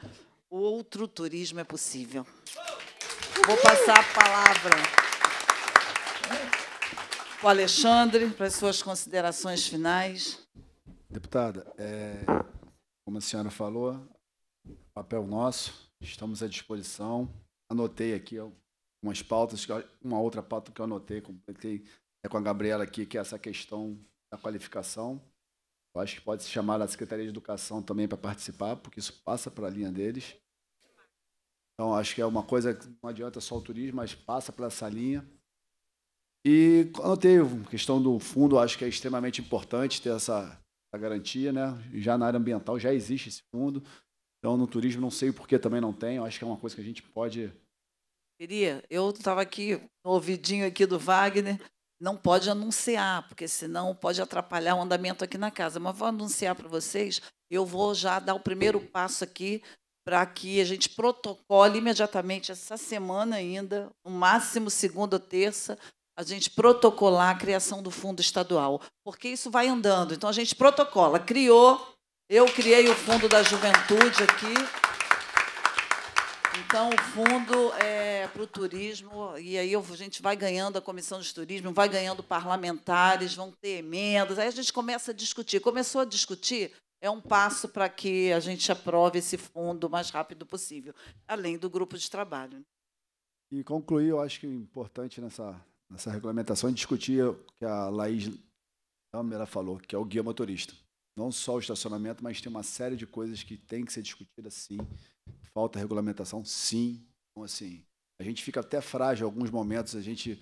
Outro turismo é possível. Vou passar a palavra para o Alexandre, para as suas considerações finais. Deputada, é, como a senhora falou, papel nosso, estamos à disposição. Anotei aqui algumas pautas, uma outra pauta que eu anotei, completei é com a Gabriela aqui, que é essa questão da qualificação. Eu acho que pode se chamar a Secretaria de Educação também para participar, porque isso passa para a linha deles. Então, acho que é uma coisa que não adianta só o turismo, mas passa para essa linha. E anotei a questão do fundo, acho que é extremamente importante ter essa, essa, garantia, né? Já na área ambiental já existe esse fundo. Então, no turismo, não sei por que também não tem. Eu acho que é uma coisa que a gente pode. Queria, eu estava aqui no ouvidinho aqui do Wagner, não pode anunciar, porque senão pode atrapalhar o andamento aqui na casa. Mas vou anunciar para vocês, eu vou já dar o primeiro passo aqui para que a gente protocole imediatamente essa semana ainda, no máximo segunda ou terça, a gente protocolar a criação do fundo estadual, porque isso vai andando. Então a gente protocola, criou, eu criei o fundo da juventude aqui. Então, o fundo é para o turismo, e aí a gente vai ganhando a comissão de turismo, vai ganhando parlamentares, vão ter emendas, aí a gente começa a discutir. Começou a discutir, é um passo para que a gente aprove esse fundo o mais rápido possível, além do grupo de trabalho. E concluir, eu acho que o é importante nessa, nessa regulamentação é discutir o que a Laís Câmara falou, que é o guia motorista. Não só o estacionamento, mas tem uma série de coisas que tem que ser discutida sim Falta regulamentação? Sim. Então, assim, a gente fica até frágil em alguns momentos, a gente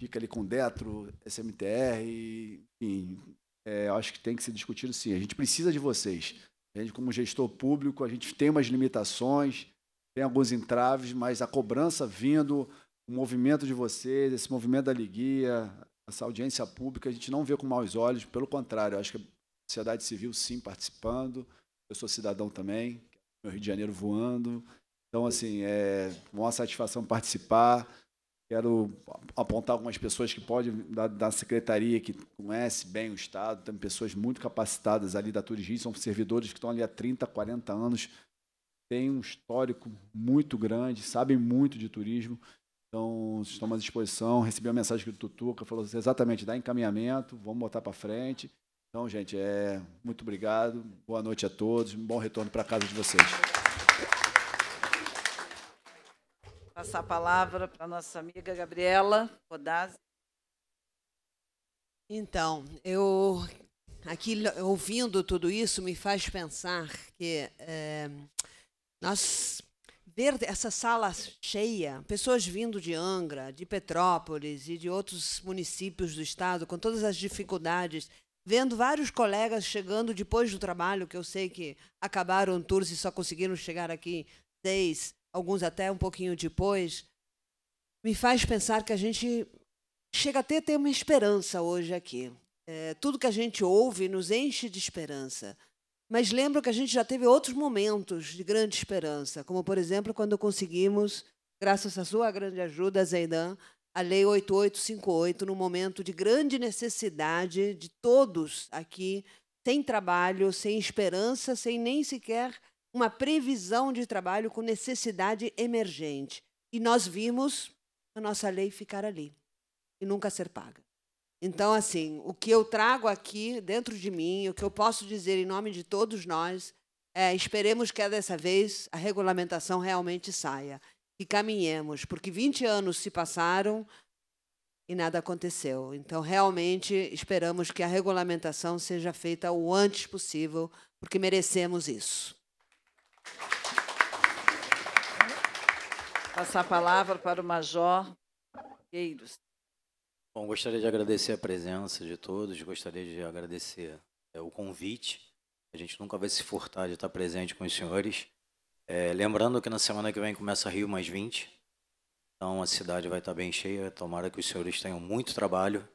fica ali com Detro, SMTR, enfim. É, acho que tem que ser discutido sim. A gente precisa de vocês. A gente, como gestor público, a gente tem umas limitações, tem alguns entraves, mas a cobrança vindo, o movimento de vocês, esse movimento da liguia, essa audiência pública, a gente não vê com maus olhos, pelo contrário, acho que a sociedade civil sim participando, eu sou cidadão também, meu Rio de Janeiro voando. Então, assim, é uma satisfação participar. Quero apontar algumas pessoas que podem, da, da secretaria, que conhece bem o Estado, tem pessoas muito capacitadas ali da Turismo, são servidores que estão ali há 30, 40 anos, têm um histórico muito grande, sabem muito de turismo. Então, estão à disposição. Recebi uma mensagem do Tutuca, falou assim, exatamente, dá encaminhamento, vamos botar para frente. Então, gente, é muito obrigado. Boa noite a todos. Um bom retorno para casa de vocês. Passar a palavra para nossa amiga Gabriela Rodazzi. Então, eu aqui ouvindo tudo isso me faz pensar que é, nós ver essa sala cheia, pessoas vindo de Angra, de Petrópolis e de outros municípios do estado, com todas as dificuldades vendo vários colegas chegando depois do trabalho, que eu sei que acabaram tours e só conseguiram chegar aqui seis, alguns até um pouquinho depois, me faz pensar que a gente chega até a ter uma esperança hoje aqui. É, tudo que a gente ouve nos enche de esperança. Mas lembro que a gente já teve outros momentos de grande esperança, como, por exemplo, quando conseguimos, graças à sua grande ajuda, Zeidan, a Lei 8858 no momento de grande necessidade de todos aqui, sem trabalho, sem esperança, sem nem sequer uma previsão de trabalho com necessidade emergente. E nós vimos a nossa lei ficar ali e nunca ser paga. Então, assim, o que eu trago aqui dentro de mim, o que eu posso dizer em nome de todos nós, é, esperemos que é dessa vez a regulamentação realmente saia que caminhemos, porque 20 anos se passaram e nada aconteceu. Então, realmente, esperamos que a regulamentação seja feita o antes possível, porque merecemos isso. Passar a palavra para o Major Gueiros. Bom, gostaria de agradecer a presença de todos, gostaria de agradecer é, o convite. A gente nunca vai se furtar de estar presente com os senhores. É, lembrando que na semana que vem começa Rio mais 20. Então a cidade vai estar bem cheia. Tomara que os senhores tenham muito trabalho.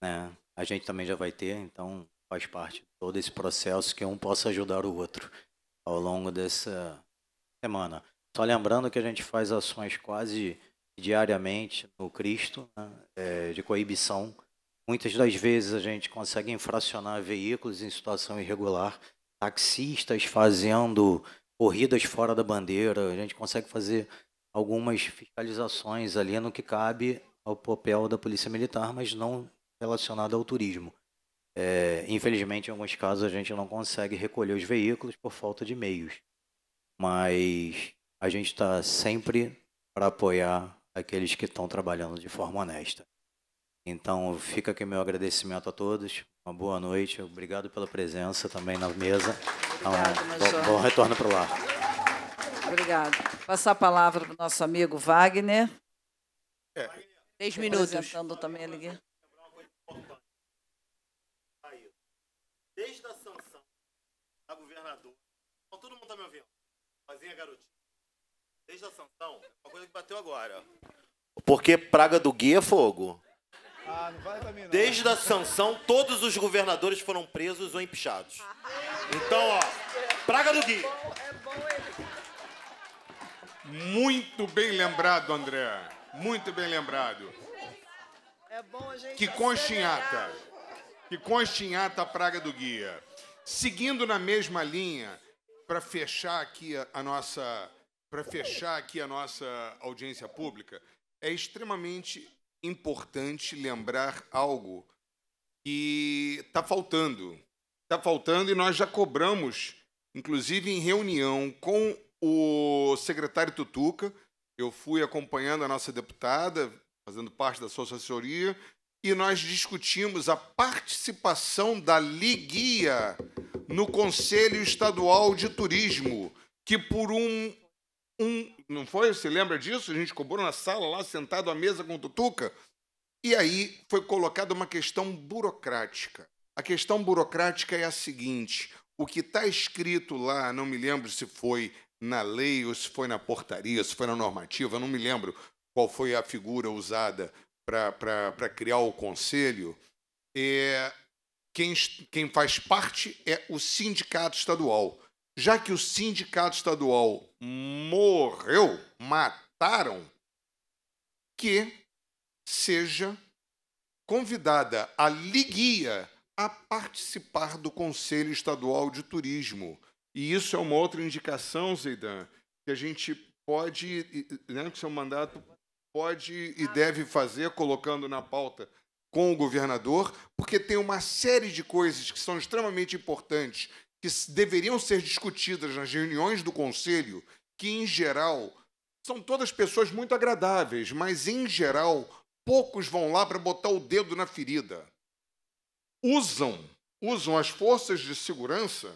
Né? A gente também já vai ter, então faz parte de todo esse processo que um possa ajudar o outro ao longo dessa semana. Só lembrando que a gente faz ações quase diariamente no Cristo, né? é, de coibição. Muitas das vezes a gente consegue infracionar veículos em situação irregular, taxistas fazendo corridas fora da bandeira, a gente consegue fazer algumas fiscalizações ali no que cabe ao papel da Polícia Militar, mas não relacionado ao turismo. É, infelizmente, em alguns casos, a gente não consegue recolher os veículos por falta de meios, mas a gente está sempre para apoiar aqueles que estão trabalhando de forma honesta. Então, fica aqui meu agradecimento a todos. Uma boa noite, obrigado pela presença também na mesa. Então, obrigado, então, bom, bom retorno para o Obrigado. Passar a palavra para o nosso amigo Wagner. É. Três tá minutos. Apresentando também ali. Desde a sanção a governador. todo mundo está me ouvindo. Fazinha garotinha. Desde a sanção, uma coisa que bateu agora. Porque praga do guia é fogo. Ah, Desde a sanção, todos os governadores foram presos ou empichados. Então, ó, praga do Gui. Muito bem lembrado, André. Muito bem lembrado. É bom a gente que conchinhata. Que conchinhata a praga do guia. Seguindo na mesma linha, para fechar aqui a nossa para fechar aqui a nossa audiência pública, é extremamente importante lembrar algo que está faltando. Está faltando e nós já cobramos, inclusive em reunião com o secretário Tutuca. Eu fui acompanhando a nossa deputada, fazendo parte da sua assessoria, e nós discutimos a participação da Liguia no Conselho Estadual de Turismo, que por um, um não foi? Você lembra disso? A gente cobrou na sala lá, sentado à mesa com o Tutuca. E aí foi colocada uma questão burocrática. A questão burocrática é a seguinte: o que está escrito lá, não me lembro se foi na lei ou se foi na portaria, se foi na normativa, não me lembro qual foi a figura usada para criar o conselho. É, quem, quem faz parte é o sindicato estadual já que o sindicato estadual morreu, mataram, que seja convidada a Liguia a participar do Conselho Estadual de Turismo. E isso é uma outra indicação, Zeidan, que a gente pode, né, que seu mandato pode e deve fazer, colocando na pauta com o governador, porque tem uma série de coisas que são extremamente importantes que deveriam ser discutidas nas reuniões do conselho, que em geral são todas pessoas muito agradáveis, mas em geral poucos vão lá para botar o dedo na ferida. Usam, usam as forças de segurança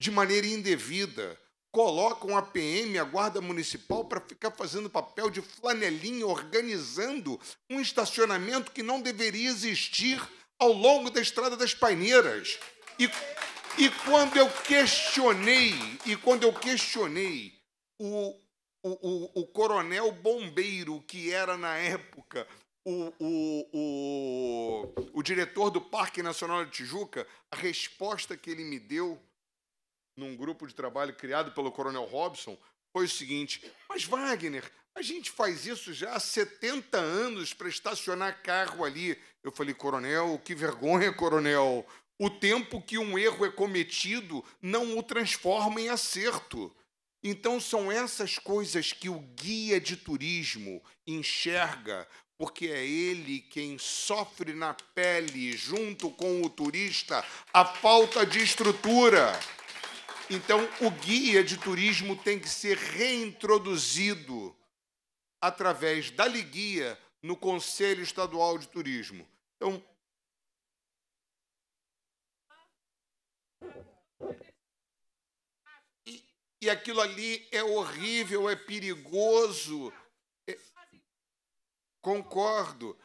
de maneira indevida, colocam a PM, a Guarda Municipal, para ficar fazendo papel de flanelinha, organizando um estacionamento que não deveria existir ao longo da Estrada das Paineiras. E e quando eu questionei, e quando eu questionei o, o, o, o coronel bombeiro, que era na época o, o, o, o diretor do Parque Nacional de Tijuca, a resposta que ele me deu num grupo de trabalho criado pelo Coronel Robson foi o seguinte: Mas Wagner, a gente faz isso já há 70 anos para estacionar carro ali. Eu falei, Coronel, que vergonha, Coronel. O tempo que um erro é cometido não o transforma em acerto. Então, são essas coisas que o guia de turismo enxerga, porque é ele quem sofre na pele, junto com o turista, a falta de estrutura. Então, o guia de turismo tem que ser reintroduzido através da Liguia no Conselho Estadual de Turismo. Então, e aquilo ali é horrível, é perigoso. É... Concordo.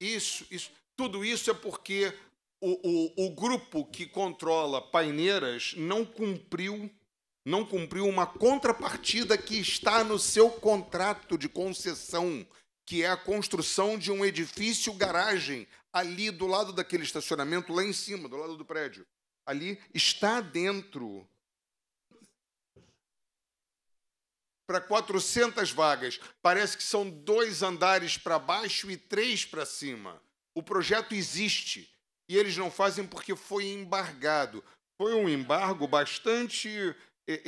Isso, isso, tudo isso é porque o, o, o grupo que controla paineiras não cumpriu não cumpriu uma contrapartida que está no seu contrato de concessão, que é a construção de um edifício garagem ali do lado daquele estacionamento, lá em cima, do lado do prédio. Ali está dentro para 400 vagas. Parece que são dois andares para baixo e três para cima. O projeto existe e eles não fazem porque foi embargado. Foi um embargo bastante é,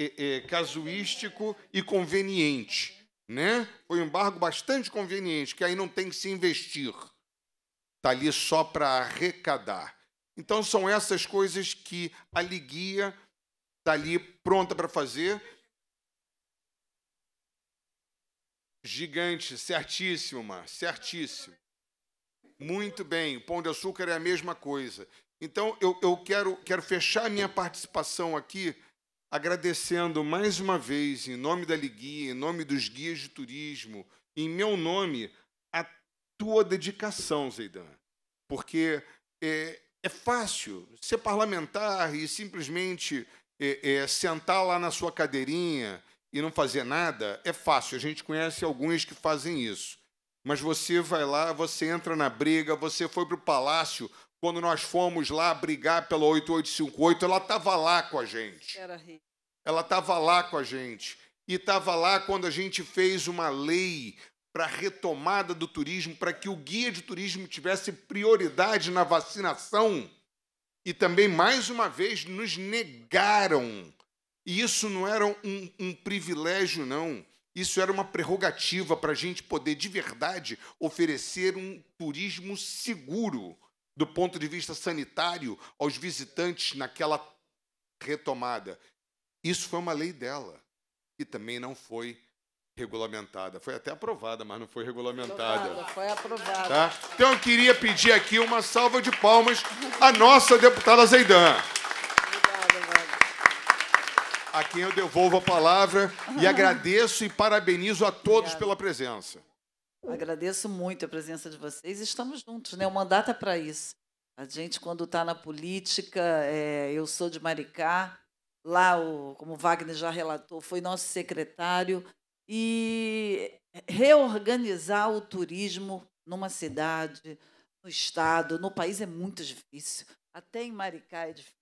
é, é, casuístico e conveniente. Né? Foi um embargo bastante conveniente, que aí não tem que se investir. Está ali só para arrecadar. Então, são essas coisas que a Liguia está ali pronta para fazer Gigante, certíssimo, Mar, certíssimo. Muito bem, o pão de açúcar é a mesma coisa. Então, eu, eu quero, quero fechar a minha participação aqui agradecendo mais uma vez, em nome da Liguia, em nome dos guias de turismo, em meu nome, a tua dedicação, Zeidan. Porque é, é fácil ser parlamentar e simplesmente é, é, sentar lá na sua cadeirinha e não fazer nada é fácil. A gente conhece alguns que fazem isso. Mas você vai lá, você entra na briga, você foi para o palácio. Quando nós fomos lá brigar pela 8858, ela estava lá com a gente. Ela estava lá com a gente. E estava lá quando a gente fez uma lei para retomada do turismo, para que o guia de turismo tivesse prioridade na vacinação. E também, mais uma vez, nos negaram e isso não era um, um privilégio, não. Isso era uma prerrogativa para a gente poder, de verdade, oferecer um turismo seguro do ponto de vista sanitário aos visitantes naquela retomada. Isso foi uma lei dela, que também não foi regulamentada. Foi até aprovada, mas não foi regulamentada. Aprovada, foi aprovada. Tá? Então eu queria pedir aqui uma salva de palmas à nossa deputada Zeidan. Obrigada a quem eu devolvo a palavra e (laughs) agradeço e parabenizo a todos Obrigada. pela presença. Agradeço muito a presença de vocês. Estamos juntos, né? O mandato é para isso. A gente, quando está na política, é, eu sou de Maricá, lá, o, como o Wagner já relatou, foi nosso secretário, e reorganizar o turismo numa cidade, no estado, no país é muito difícil. Até em Maricá é difícil,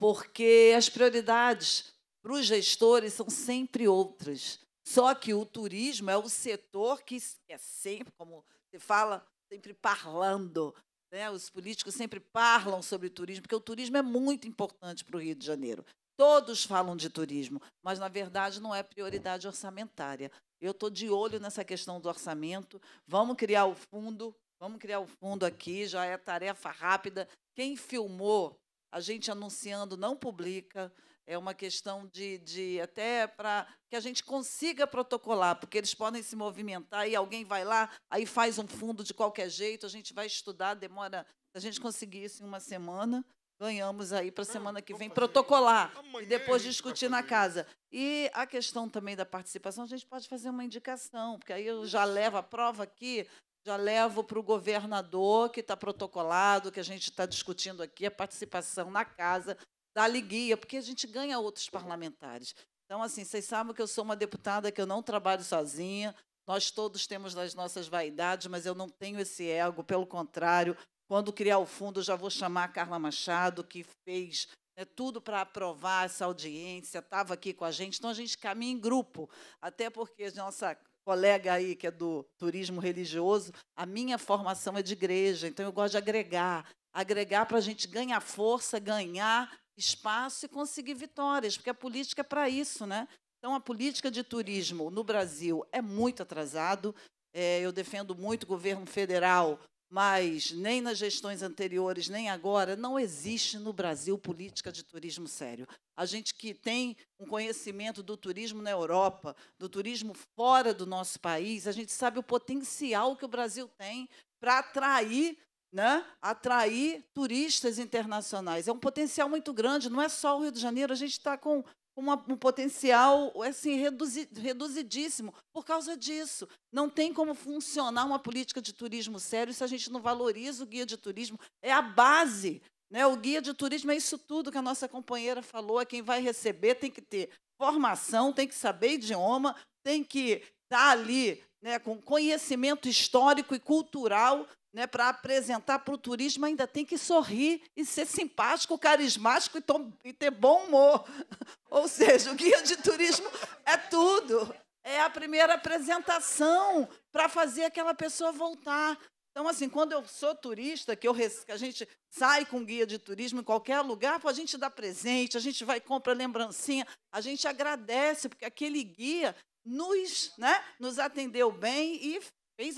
porque as prioridades para os gestores são sempre outras. Só que o turismo é o setor que é sempre, como você fala, sempre parlando. Né? Os políticos sempre falam sobre turismo, porque o turismo é muito importante para o Rio de Janeiro. Todos falam de turismo, mas na verdade não é prioridade orçamentária. Eu estou de olho nessa questão do orçamento. Vamos criar o fundo, vamos criar o fundo aqui, já é tarefa rápida. Quem filmou, a gente anunciando não publica. É uma questão de, de até para que a gente consiga protocolar, porque eles podem se movimentar e alguém vai lá, aí faz um fundo de qualquer jeito, a gente vai estudar, demora. Se a gente conseguir isso em uma semana, ganhamos aí para a ah, semana que vem protocolar e depois discutir na casa. E a questão também da participação, a gente pode fazer uma indicação, porque aí eu já levo a prova aqui, já levo para o governador que está protocolado, que a gente está discutindo aqui a participação na casa dá-lhe guia, porque a gente ganha outros parlamentares. Então, assim, vocês sabem que eu sou uma deputada que eu não trabalho sozinha, nós todos temos as nossas vaidades, mas eu não tenho esse ego, pelo contrário, quando criar o fundo, já vou chamar a Carla Machado, que fez né, tudo para aprovar essa audiência, estava aqui com a gente, então a gente caminha em grupo, até porque a nossa colega aí, que é do turismo religioso, a minha formação é de igreja, então eu gosto de agregar, agregar para a gente ganhar força, ganhar espaço e conseguir vitórias, porque a política é para isso, né? Então, a política de turismo no Brasil é muito atrasado. É, eu defendo muito o governo federal, mas nem nas gestões anteriores, nem agora, não existe no Brasil política de turismo sério. A gente que tem um conhecimento do turismo na Europa, do turismo fora do nosso país, a gente sabe o potencial que o Brasil tem para atrair né, atrair turistas internacionais. É um potencial muito grande, não é só o Rio de Janeiro, a gente está com uma, um potencial assim reduzi, reduzidíssimo por causa disso. Não tem como funcionar uma política de turismo sério se a gente não valoriza o guia de turismo. É a base. Né? O guia de turismo é isso tudo que a nossa companheira falou. É quem vai receber tem que ter formação, tem que saber idioma, tem que estar tá ali né, com conhecimento histórico e cultural né, para apresentar para o turismo, ainda tem que sorrir e ser simpático, carismático e, tom, e ter bom humor. (laughs) Ou seja, o guia de turismo é tudo. É a primeira apresentação para fazer aquela pessoa voltar. Então, assim, quando eu sou turista, que, eu, que a gente sai com guia de turismo em qualquer lugar, a gente dá presente, a gente vai compra lembrancinha, a gente agradece, porque aquele guia nos, né, nos atendeu bem e fez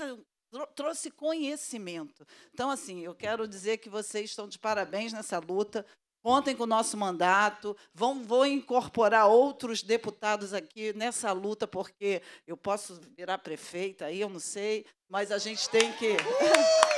trouxe conhecimento. Então, assim, eu quero dizer que vocês estão de parabéns nessa luta. Contem com o nosso mandato, vão, vou incorporar outros deputados aqui nessa luta, porque eu posso virar prefeita aí, eu não sei, mas a gente tem que. (laughs)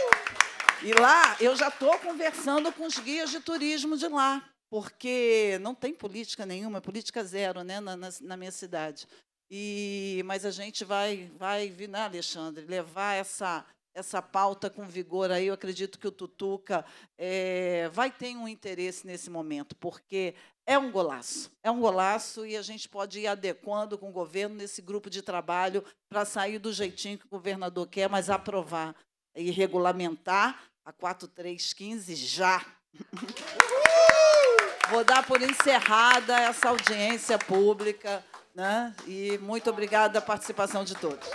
E lá eu já estou conversando com os guias de turismo de lá, porque não tem política nenhuma, é política zero né, na, na minha cidade. E, mas a gente vai, vai vir, né, Alexandre, levar essa, essa pauta com vigor aí. Eu acredito que o Tutuca é, vai ter um interesse nesse momento, porque é um golaço. É um golaço e a gente pode ir adequando com o governo nesse grupo de trabalho para sair do jeitinho que o governador quer, mas aprovar e regulamentar a 4315 já. Vou dar por encerrada essa audiência pública. Né? E muito obrigada da participação de todos.